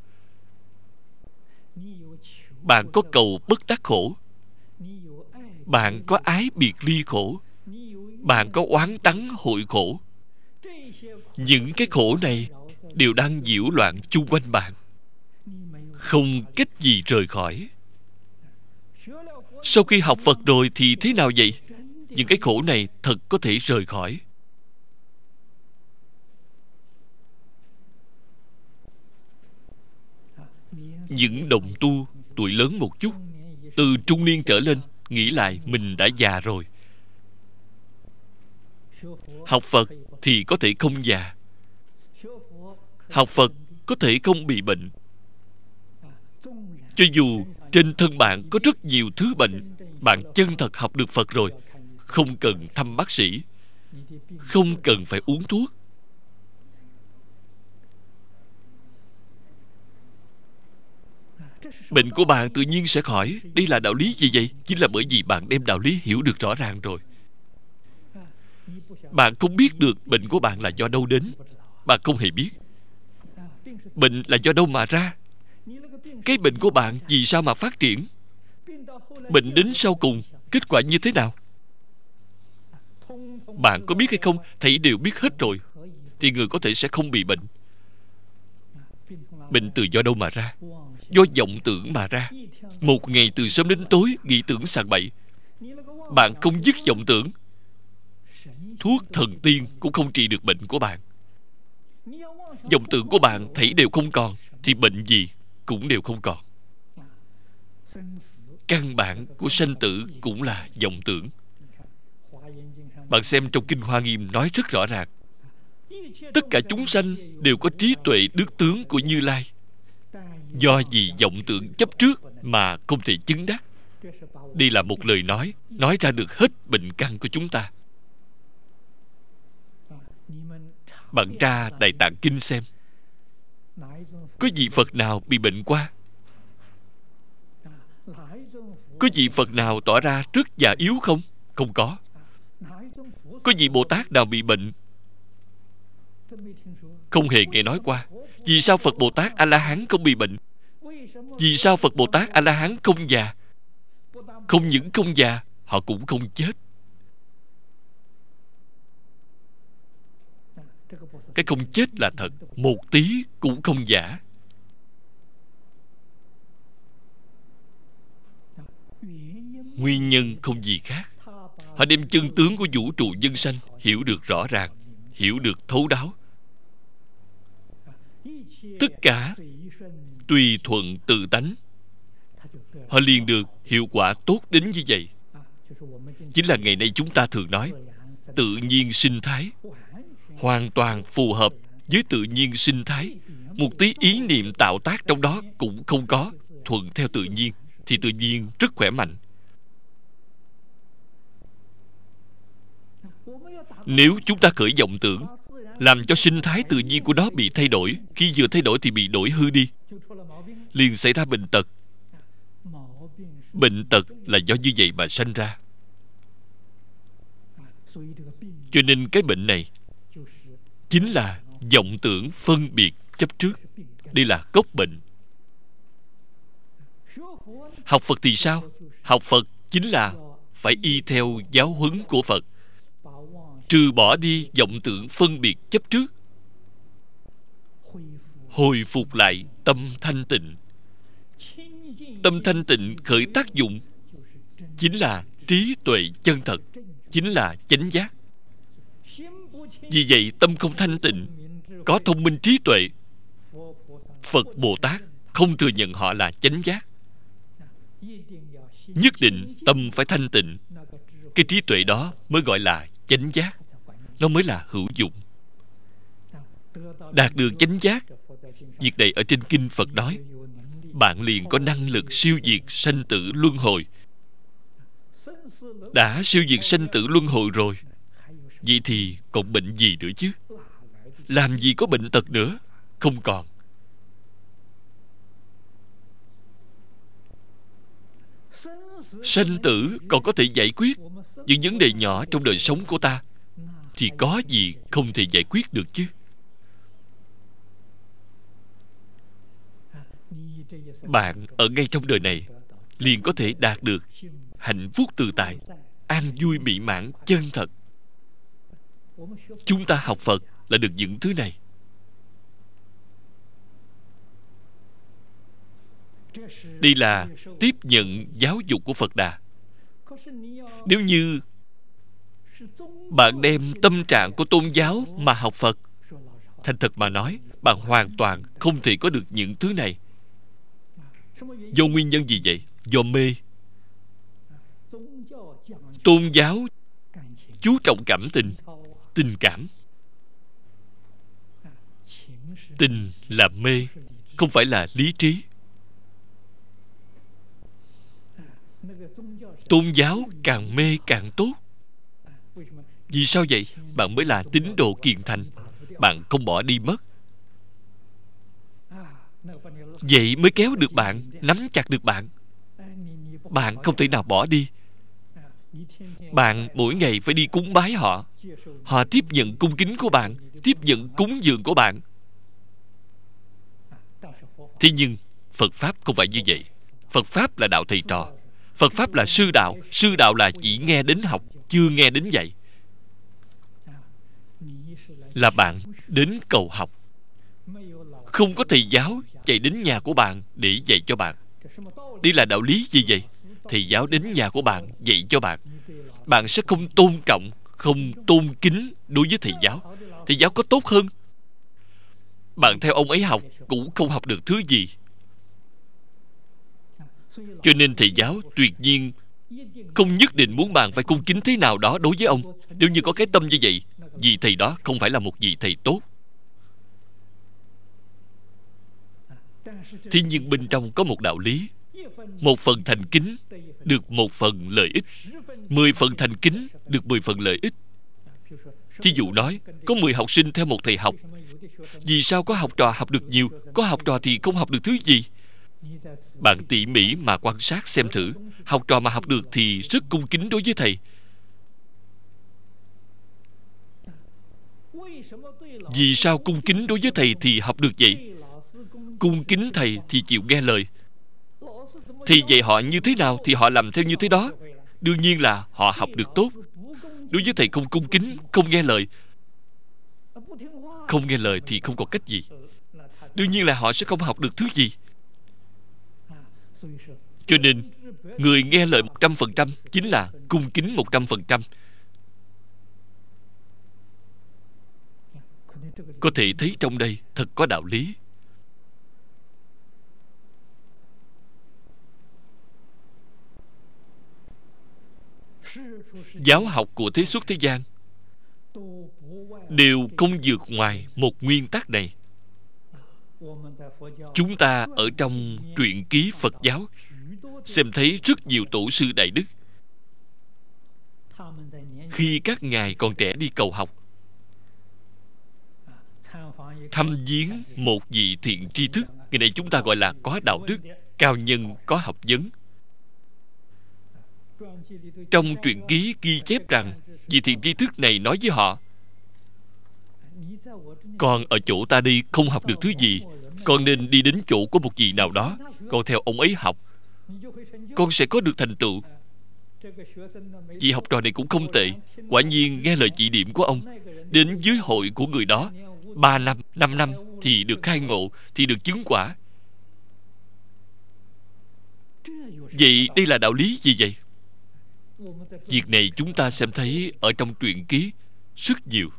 Speaker 1: bạn có cầu bất đắc khổ bạn có ái biệt ly khổ bạn có oán tắng hội khổ những cái khổ này đều đang nhiễu loạn chung quanh bạn không cách gì rời khỏi sau khi học phật rồi thì thế nào vậy những cái khổ này thật có thể rời khỏi những đồng tu tuổi lớn một chút từ trung niên trở lên nghĩ lại mình đã già rồi học phật thì có thể không già học phật có thể không bị bệnh cho dù trên thân bạn có rất nhiều thứ bệnh bạn chân thật học được phật rồi không cần thăm bác sĩ không cần phải uống thuốc Bệnh của bạn tự nhiên sẽ khỏi Đây là đạo lý gì vậy Chính là bởi vì bạn đem đạo lý hiểu được rõ ràng rồi Bạn không biết được bệnh của bạn là do đâu đến Bạn không hề biết Bệnh là do đâu mà ra Cái bệnh của bạn vì sao mà phát triển Bệnh đến sau cùng Kết quả như thế nào Bạn có biết hay không Thầy đều biết hết rồi Thì người có thể sẽ không bị bệnh Bệnh từ do đâu mà ra do vọng tưởng mà ra một ngày từ sớm đến tối nghĩ tưởng sàng bậy bạn không dứt vọng tưởng thuốc thần tiên cũng không trị được bệnh của bạn vọng tưởng của bạn thấy đều không còn thì bệnh gì cũng đều không còn căn bản của sanh tử cũng là vọng tưởng bạn xem trong kinh hoa nghiêm nói rất rõ ràng tất cả chúng sanh đều có trí tuệ đức tướng của như lai do vì vọng tưởng chấp trước mà không thể chứng đắc đây là một lời nói nói ra được hết bệnh căn của chúng ta bạn tra đại tạng kinh xem có vị phật nào bị bệnh qua có vị phật nào tỏ ra rất già yếu không không có có vị bồ tát nào bị bệnh không hề nghe nói qua vì sao Phật Bồ Tát A-la-hán không bị bệnh Vì sao Phật Bồ Tát A-la-hán không già Không những không già Họ cũng không chết Cái không chết là thật Một tí cũng không giả Nguyên nhân không gì khác Họ đem chân tướng của vũ trụ dân sanh Hiểu được rõ ràng Hiểu được thấu đáo tất cả tùy thuận tự tánh họ liền được hiệu quả tốt đến như vậy chính là ngày nay chúng ta thường nói tự nhiên sinh thái hoàn toàn phù hợp với tự nhiên sinh thái một tí ý niệm tạo tác trong đó cũng không có thuận theo tự nhiên thì tự nhiên rất khỏe mạnh nếu chúng ta khởi vọng tưởng làm cho sinh thái tự nhiên của nó bị thay đổi khi vừa thay đổi thì bị đổi hư đi liền xảy ra bệnh tật bệnh tật là do như vậy mà sanh ra cho nên cái bệnh này chính là vọng tưởng phân biệt chấp trước đây là gốc bệnh học phật thì sao học phật chính là phải y theo giáo huấn của phật trừ bỏ đi vọng tưởng phân biệt chấp trước hồi phục lại tâm thanh tịnh tâm thanh tịnh khởi tác dụng chính là trí tuệ chân thật chính là chánh giác vì vậy tâm không thanh tịnh có thông minh trí tuệ phật bồ tát không thừa nhận họ là chánh giác nhất định tâm phải thanh tịnh cái trí tuệ đó mới gọi là chánh giác nó mới là hữu dụng đạt được chánh giác việc này ở trên kinh phật nói bạn liền có năng lực siêu diệt sanh tử luân hồi đã siêu diệt sanh tử luân hồi rồi vậy thì còn bệnh gì nữa chứ làm gì có bệnh tật nữa không còn sanh tử còn có thể giải quyết những vấn đề nhỏ trong đời sống của ta thì có gì không thể giải quyết được chứ bạn ở ngay trong đời này liền có thể đạt được hạnh phúc tự tại an vui mỹ mãn chân thật chúng ta học phật là được những thứ này đây là tiếp nhận giáo dục của phật đà nếu như bạn đem tâm trạng của tôn giáo mà học phật thành thật mà nói bạn hoàn toàn không thể có được những thứ này do nguyên nhân gì vậy do mê tôn giáo chú trọng cảm tình tình cảm tình là mê không phải là lý trí tôn giáo càng mê càng tốt vì sao vậy bạn mới là tín đồ kiền thành bạn không bỏ đi mất vậy mới kéo được bạn nắm chặt được bạn bạn không thể nào bỏ đi bạn mỗi ngày phải đi cúng bái họ họ tiếp nhận cung kính của bạn tiếp nhận cúng dường của bạn thế nhưng phật pháp không phải như vậy phật pháp là đạo thầy trò phật pháp là sư đạo sư đạo là chỉ nghe đến học chưa nghe đến dạy là bạn đến cầu học không có thầy giáo chạy đến nhà của bạn để dạy cho bạn Đi là đạo lý gì vậy thầy giáo đến nhà của bạn dạy cho bạn bạn sẽ không tôn trọng không tôn kính đối với thầy giáo thầy giáo có tốt hơn bạn theo ông ấy học cũng không học được thứ gì cho nên thầy giáo tuyệt nhiên Không nhất định muốn bạn phải cung kính thế nào đó đối với ông Nếu như có cái tâm như vậy Vị thầy đó không phải là một vị thầy tốt Thế nhưng bên trong có một đạo lý Một phần thành kính Được một phần lợi ích Mười phần thành kính Được mười phần lợi ích Thí dụ nói Có mười học sinh theo một thầy học Vì sao có học trò học được nhiều Có học trò thì không học được thứ gì bạn tỉ mỉ mà quan sát xem thử Học trò mà học được thì rất cung kính đối với thầy Vì sao cung kính đối với thầy thì học được vậy Cung kính thầy thì chịu nghe lời Thì dạy họ như thế nào thì họ làm theo như thế đó Đương nhiên là họ học được tốt Đối với thầy không cung kính, không nghe lời Không nghe lời thì không có cách gì Đương nhiên là họ sẽ không học được thứ gì cho nên Người nghe lời 100% Chính là cung kính 100% Có thể thấy trong đây Thật có đạo lý Giáo học của thế xuất thế gian Đều không vượt ngoài một nguyên tắc này chúng ta ở trong truyện ký phật giáo xem thấy rất nhiều tổ sư đại đức khi các ngài còn trẻ đi cầu học thăm viếng một vị thiện tri thức ngày nay chúng ta gọi là có đạo đức cao nhân có học vấn trong truyện ký ghi chép rằng vị thiện tri thức này nói với họ con ở chỗ ta đi không học được thứ gì Con nên đi đến chỗ của một vị nào đó Con theo ông ấy học Con sẽ có được thành tựu Chị học trò này cũng không tệ Quả nhiên nghe lời chỉ điểm của ông Đến dưới hội của người đó ba năm, năm năm thì được khai ngộ Thì được chứng quả Vậy đây là đạo lý gì vậy? Việc này chúng ta xem thấy Ở trong truyện ký Rất nhiều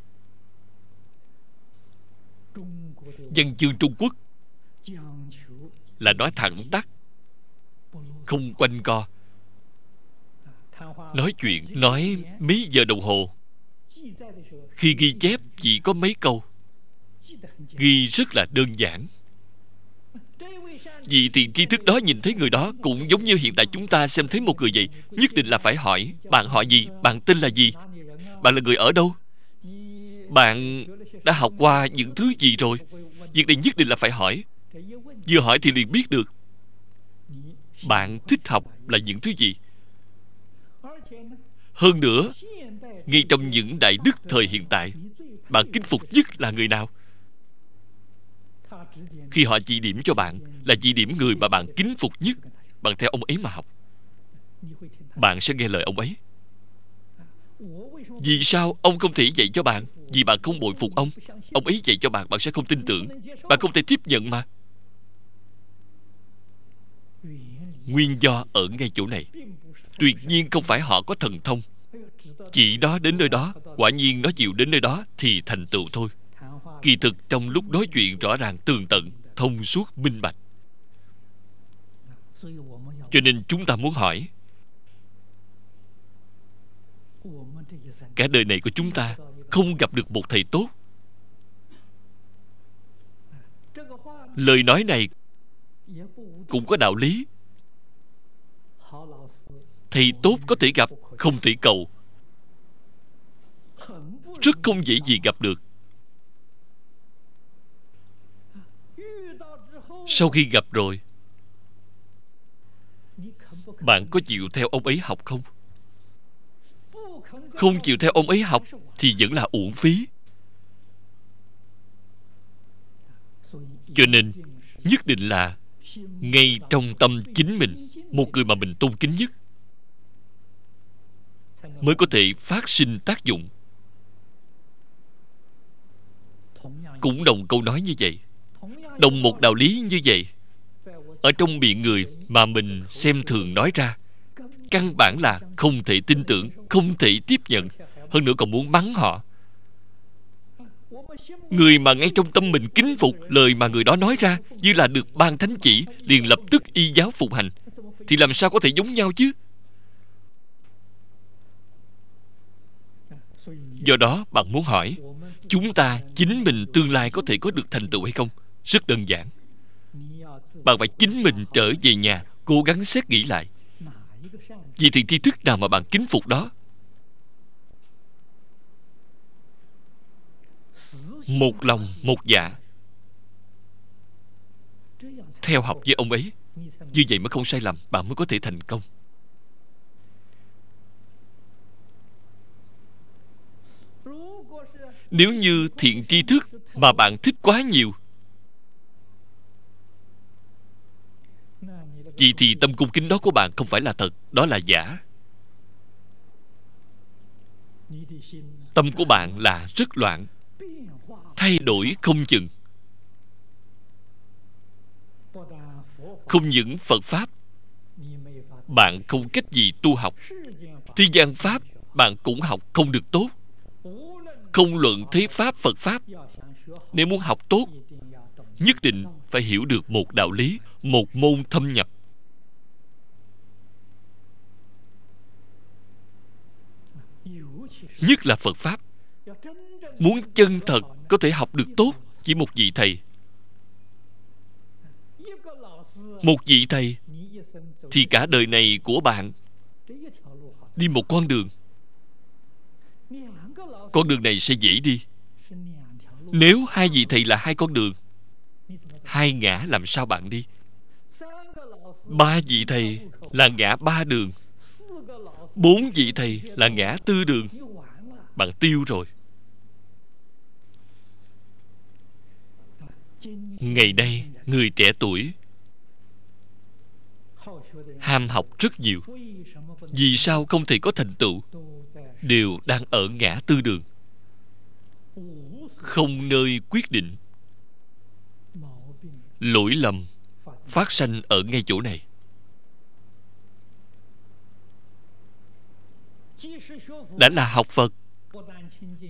Speaker 1: văn chương trung quốc là nói thẳng tắt không quanh co nói chuyện nói mấy giờ đồng hồ khi ghi chép chỉ có mấy câu ghi rất là đơn giản vì tiền tri thức đó nhìn thấy người đó cũng giống như hiện tại chúng ta xem thấy một người vậy nhất định là phải hỏi bạn họ gì bạn tên là gì bạn là người ở đâu bạn đã học qua những thứ gì rồi Việc này nhất định là phải hỏi Vừa hỏi thì liền biết được Bạn thích học là những thứ gì Hơn nữa Ngay trong những đại đức thời hiện tại Bạn kính phục nhất là người nào Khi họ chỉ điểm cho bạn Là chỉ điểm người mà bạn kính phục nhất Bạn theo ông ấy mà học Bạn sẽ nghe lời ông ấy vì sao ông không thể dạy cho bạn Vì bạn không bội phục ông Ông ấy dạy cho bạn bạn sẽ không tin tưởng Bạn không thể tiếp nhận mà Nguyên do ở ngay chỗ này Tuyệt nhiên không phải họ có thần thông Chỉ đó đến nơi đó Quả nhiên nó chịu đến nơi đó Thì thành tựu thôi Kỳ thực trong lúc nói chuyện rõ ràng tường tận Thông suốt minh bạch Cho nên chúng ta muốn hỏi
Speaker 2: cả đời này của chúng ta
Speaker 1: không gặp được một thầy tốt lời nói này cũng có đạo lý thầy tốt có thể gặp không thể cầu rất không dễ gì gặp được sau khi gặp rồi bạn có chịu theo ông ấy học không không chịu theo ông ấy học thì vẫn là uổng phí cho nên nhất định là ngay trong tâm chính mình một người mà mình tôn kính nhất mới có thể phát sinh tác dụng cũng đồng câu nói như vậy đồng một đạo lý như vậy ở trong miệng người mà mình xem thường nói ra căn bản là không thể tin tưởng không thể tiếp nhận hơn nữa còn muốn mắng họ người mà ngay trong tâm mình kính phục lời mà người đó nói ra như là được ban thánh chỉ liền lập tức y giáo phục hành thì làm sao có thể giống nhau chứ do đó bạn muốn hỏi chúng ta chính mình tương lai có thể có được thành tựu hay không rất đơn giản bạn phải chính mình trở về nhà cố gắng xét nghĩ lại vì thì tri thức nào mà bạn kính phục đó Một lòng một dạ Theo học với ông ấy Như vậy mới không sai lầm Bạn mới có thể thành công Nếu như thiện tri thức Mà bạn thích quá nhiều Vì thì tâm cung kính đó của bạn không phải là thật Đó là giả Tâm của bạn là rất loạn Thay đổi không chừng Không những Phật Pháp Bạn không cách gì tu học Thế gian Pháp Bạn cũng học không được tốt Không luận thế Pháp Phật Pháp Nếu muốn học tốt Nhất định phải hiểu được một đạo lý Một môn thâm nhập nhất là phật pháp muốn chân thật có thể học được tốt chỉ một vị thầy một vị thầy thì cả đời này của bạn đi một con đường con đường này sẽ dễ đi nếu hai vị thầy là hai con đường hai ngã làm sao bạn đi ba vị thầy là ngã ba đường bốn vị thầy là ngã tư đường bạn tiêu rồi
Speaker 2: Ngày nay
Speaker 1: người trẻ tuổi Ham học rất nhiều Vì sao không thể có thành tựu Đều đang ở ngã tư đường Không nơi quyết định Lỗi lầm Phát sanh ở ngay chỗ này Đã là học Phật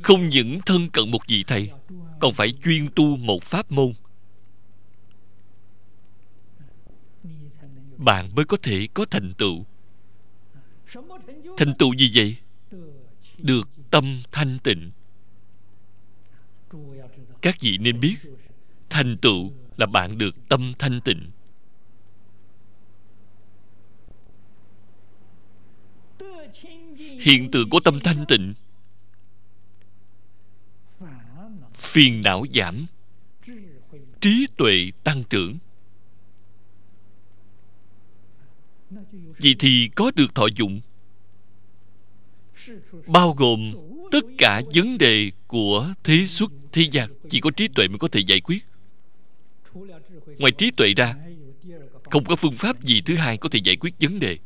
Speaker 1: không những thân cận một vị thầy Còn phải chuyên tu một pháp môn Bạn mới có thể có thành tựu Thành tựu gì vậy? Được tâm thanh tịnh Các vị nên biết Thành tựu là bạn được tâm thanh tịnh Hiện tượng của tâm thanh tịnh phiền não giảm trí tuệ tăng trưởng vậy thì có được thọ dụng bao gồm tất cả vấn đề của thế xuất thế gian chỉ có trí tuệ mới có thể giải quyết ngoài trí tuệ ra không có phương pháp gì thứ hai có thể giải quyết vấn đề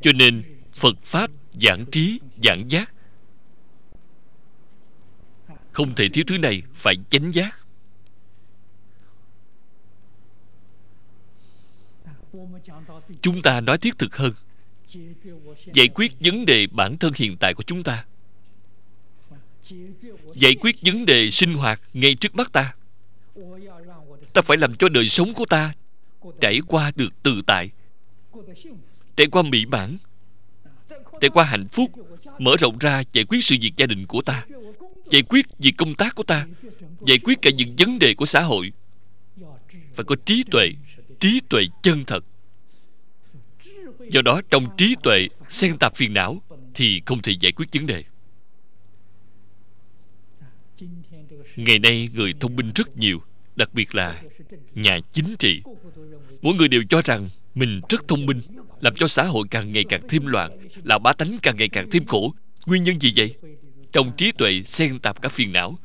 Speaker 1: cho nên phật pháp giảng trí giảng giác không thể thiếu thứ này Phải chánh giác Chúng ta nói thiết thực hơn Giải quyết vấn đề bản thân hiện tại của chúng ta Giải quyết vấn đề sinh hoạt ngay trước mắt ta Ta phải làm cho đời sống của ta Trải qua được tự tại Trải qua mỹ mãn Trải qua hạnh phúc Mở rộng ra giải quyết sự việc gia đình của ta giải quyết việc công tác của ta giải quyết cả những vấn đề của xã hội phải có trí tuệ trí tuệ chân thật do đó trong trí tuệ xen tạp phiền não thì không thể giải quyết vấn đề ngày nay người thông minh rất nhiều đặc biệt là nhà chính trị mỗi người đều cho rằng mình rất thông minh làm cho xã hội càng ngày càng thêm loạn làm bá tánh càng ngày càng thêm khổ nguyên nhân gì vậy trong trí tuệ xen tạp các phiền não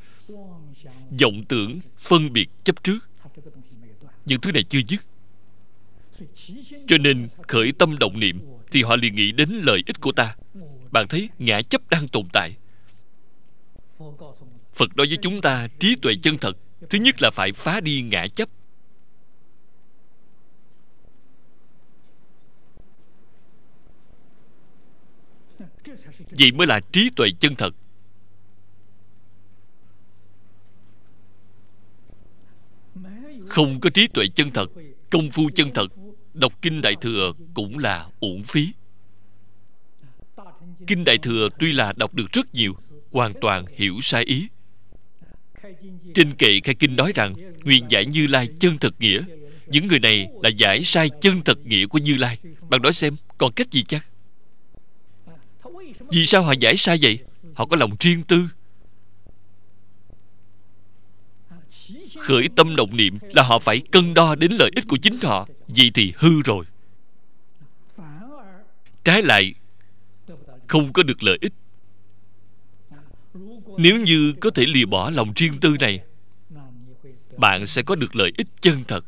Speaker 1: vọng tưởng phân biệt chấp trước những thứ này chưa dứt cho nên khởi tâm động niệm thì họ liền nghĩ đến lợi ích của ta bạn thấy ngã chấp đang tồn tại phật nói với chúng ta trí tuệ chân thật thứ nhất là phải phá đi ngã chấp vậy mới là trí tuệ chân thật không có trí tuệ chân thật công phu chân thật đọc kinh đại thừa cũng là uổng phí kinh đại thừa tuy là đọc được rất nhiều hoàn toàn hiểu sai ý trên kệ khai kinh nói rằng nguyện giải như lai chân thật nghĩa những người này là giải sai chân thật nghĩa của như lai bạn nói xem còn cách gì chắc vì sao họ giải sai vậy họ có lòng riêng tư khởi tâm động niệm là họ phải cân đo đến lợi ích của chính họ vậy thì hư rồi trái lại không có được lợi ích nếu như có thể lìa bỏ lòng riêng tư này bạn sẽ có được lợi ích chân thật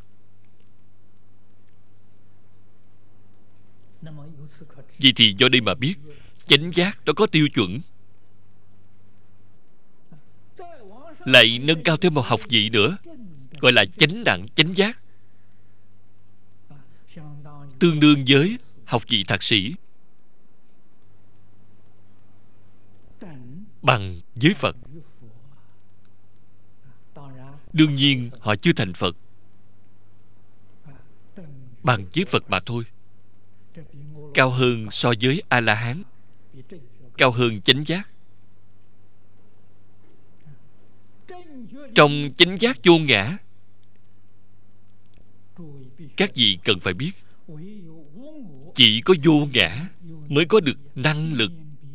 Speaker 1: vậy thì do đây mà biết chánh giác nó có tiêu chuẩn lại nâng cao thêm một học vị nữa gọi là chánh đẳng chánh giác tương đương với học vị thạc sĩ bằng với phật đương nhiên họ chưa thành phật bằng với phật mà thôi cao hơn so với a la hán cao hơn chánh giác trong chánh giác vô ngã các vị cần phải biết chỉ có vô ngã mới có được năng lực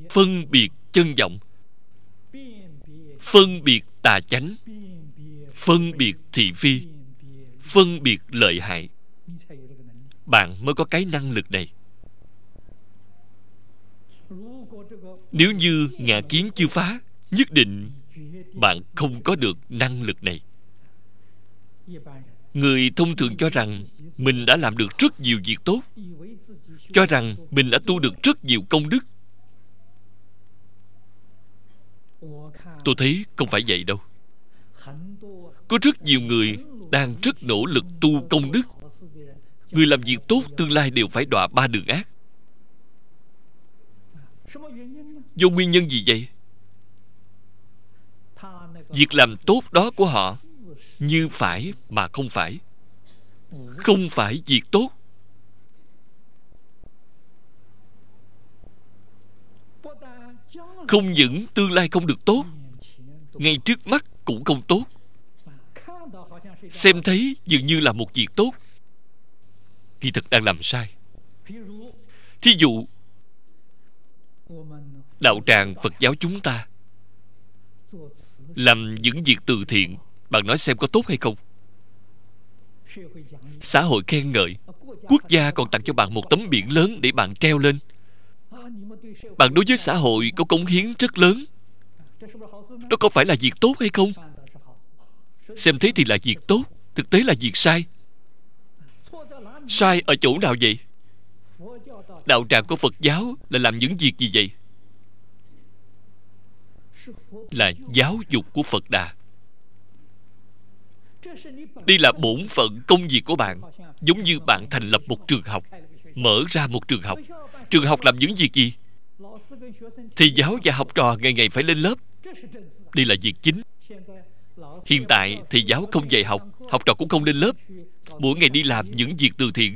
Speaker 1: phân biệt chân vọng phân biệt tà chánh phân biệt thị phi phân biệt lợi hại bạn mới có cái năng lực này nếu như ngã kiến chưa phá nhất định bạn không có được năng lực này người thông thường cho rằng mình đã làm được rất nhiều việc tốt cho rằng mình đã tu được rất nhiều công đức tôi thấy không phải vậy đâu có rất nhiều người đang rất nỗ lực tu công đức người làm việc tốt tương lai đều phải đọa ba đường ác do nguyên nhân gì vậy việc làm tốt đó của họ như phải mà không phải không phải việc tốt không những tương lai không được tốt ngay trước mắt cũng không tốt xem thấy dường như là một việc tốt thì thực đang làm sai thí dụ đạo tràng phật giáo chúng ta làm những việc từ thiện bạn nói xem có tốt hay không xã hội khen ngợi quốc gia còn tặng cho bạn một tấm biển lớn để bạn treo lên bạn đối với xã hội có cống hiến rất lớn đó có phải là việc tốt hay không xem thế thì là việc tốt thực tế là việc sai sai ở chỗ nào vậy đạo tràng của phật giáo là làm những việc gì vậy là giáo dục của phật đà đây là bổn phận công việc của bạn giống như bạn thành lập một trường học mở ra một trường học trường học làm những việc gì thì giáo và học trò ngày ngày phải lên lớp đây là việc chính hiện tại thì giáo không dạy học học trò cũng không lên lớp mỗi ngày đi làm những việc từ thiện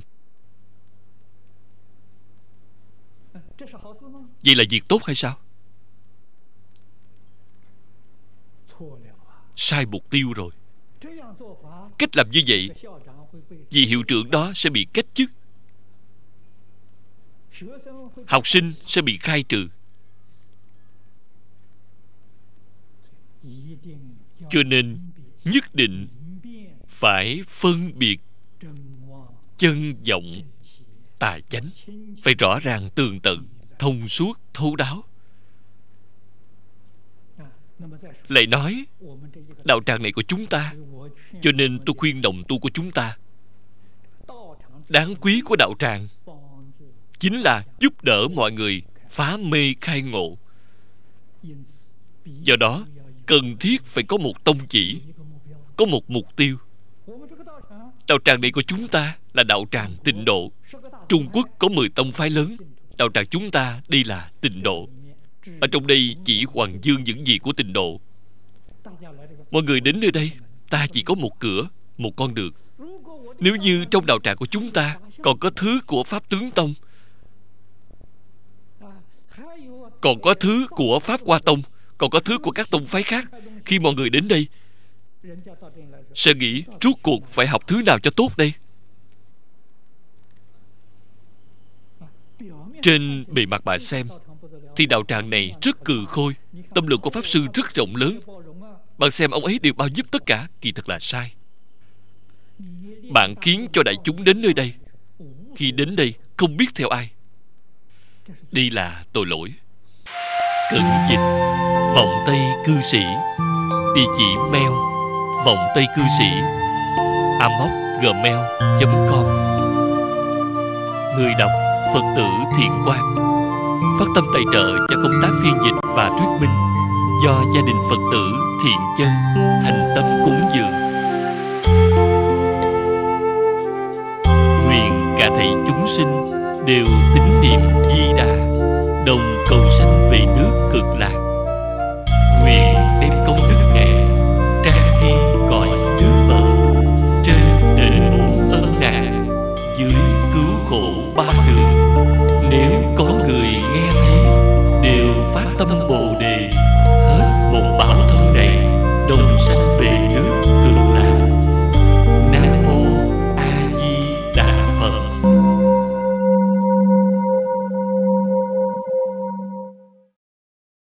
Speaker 1: vậy là việc tốt hay sao sai mục tiêu rồi cách làm như vậy vì hiệu trưởng đó sẽ bị cách chức học sinh sẽ bị khai trừ cho nên nhất định phải phân biệt chân vọng tà chánh phải rõ ràng tường tận thông suốt thấu đáo
Speaker 2: lại nói đạo tràng này của chúng ta
Speaker 1: cho nên tôi khuyên đồng tu của chúng ta đáng quý của đạo tràng chính là giúp đỡ mọi người phá mê khai ngộ do đó cần thiết phải có một tông chỉ có một mục tiêu đạo tràng này của chúng ta là đạo tràng tịnh độ trung quốc có 10 tông phái lớn đạo tràng chúng ta đi là tịnh độ ở trong đây chỉ hoàng dương những gì của tình độ Mọi người đến nơi đây Ta chỉ có một cửa Một con đường Nếu như trong đạo tràng của chúng ta Còn có thứ của Pháp Tướng Tông Còn có thứ của Pháp Hoa Tông Còn có thứ của các tông phái khác Khi mọi người đến đây Sẽ nghĩ rốt cuộc phải học thứ nào cho tốt đây Trên bề mặt bà xem thì đạo tràng này rất cừ khôi Tâm lượng của Pháp Sư rất rộng lớn Bạn xem ông ấy đều bao giúp tất cả Kỳ thật là sai Bạn khiến cho đại chúng đến nơi đây Khi đến đây không biết theo ai đi là tội lỗi Cận dịch Vọng Tây cư sĩ Địa chỉ mail Vọng Tây cư sĩ amoc.gmail.com Người đọc Phật tử Thiện Quang phát tâm tài trợ cho công tác phiên dịch và thuyết minh do gia đình Phật tử thiện chân thành tâm cúng dường. Nguyện cả thầy chúng sinh đều tín niệm Di Đà, đồng cầu sanh về nước cực lạc. Nguyện đem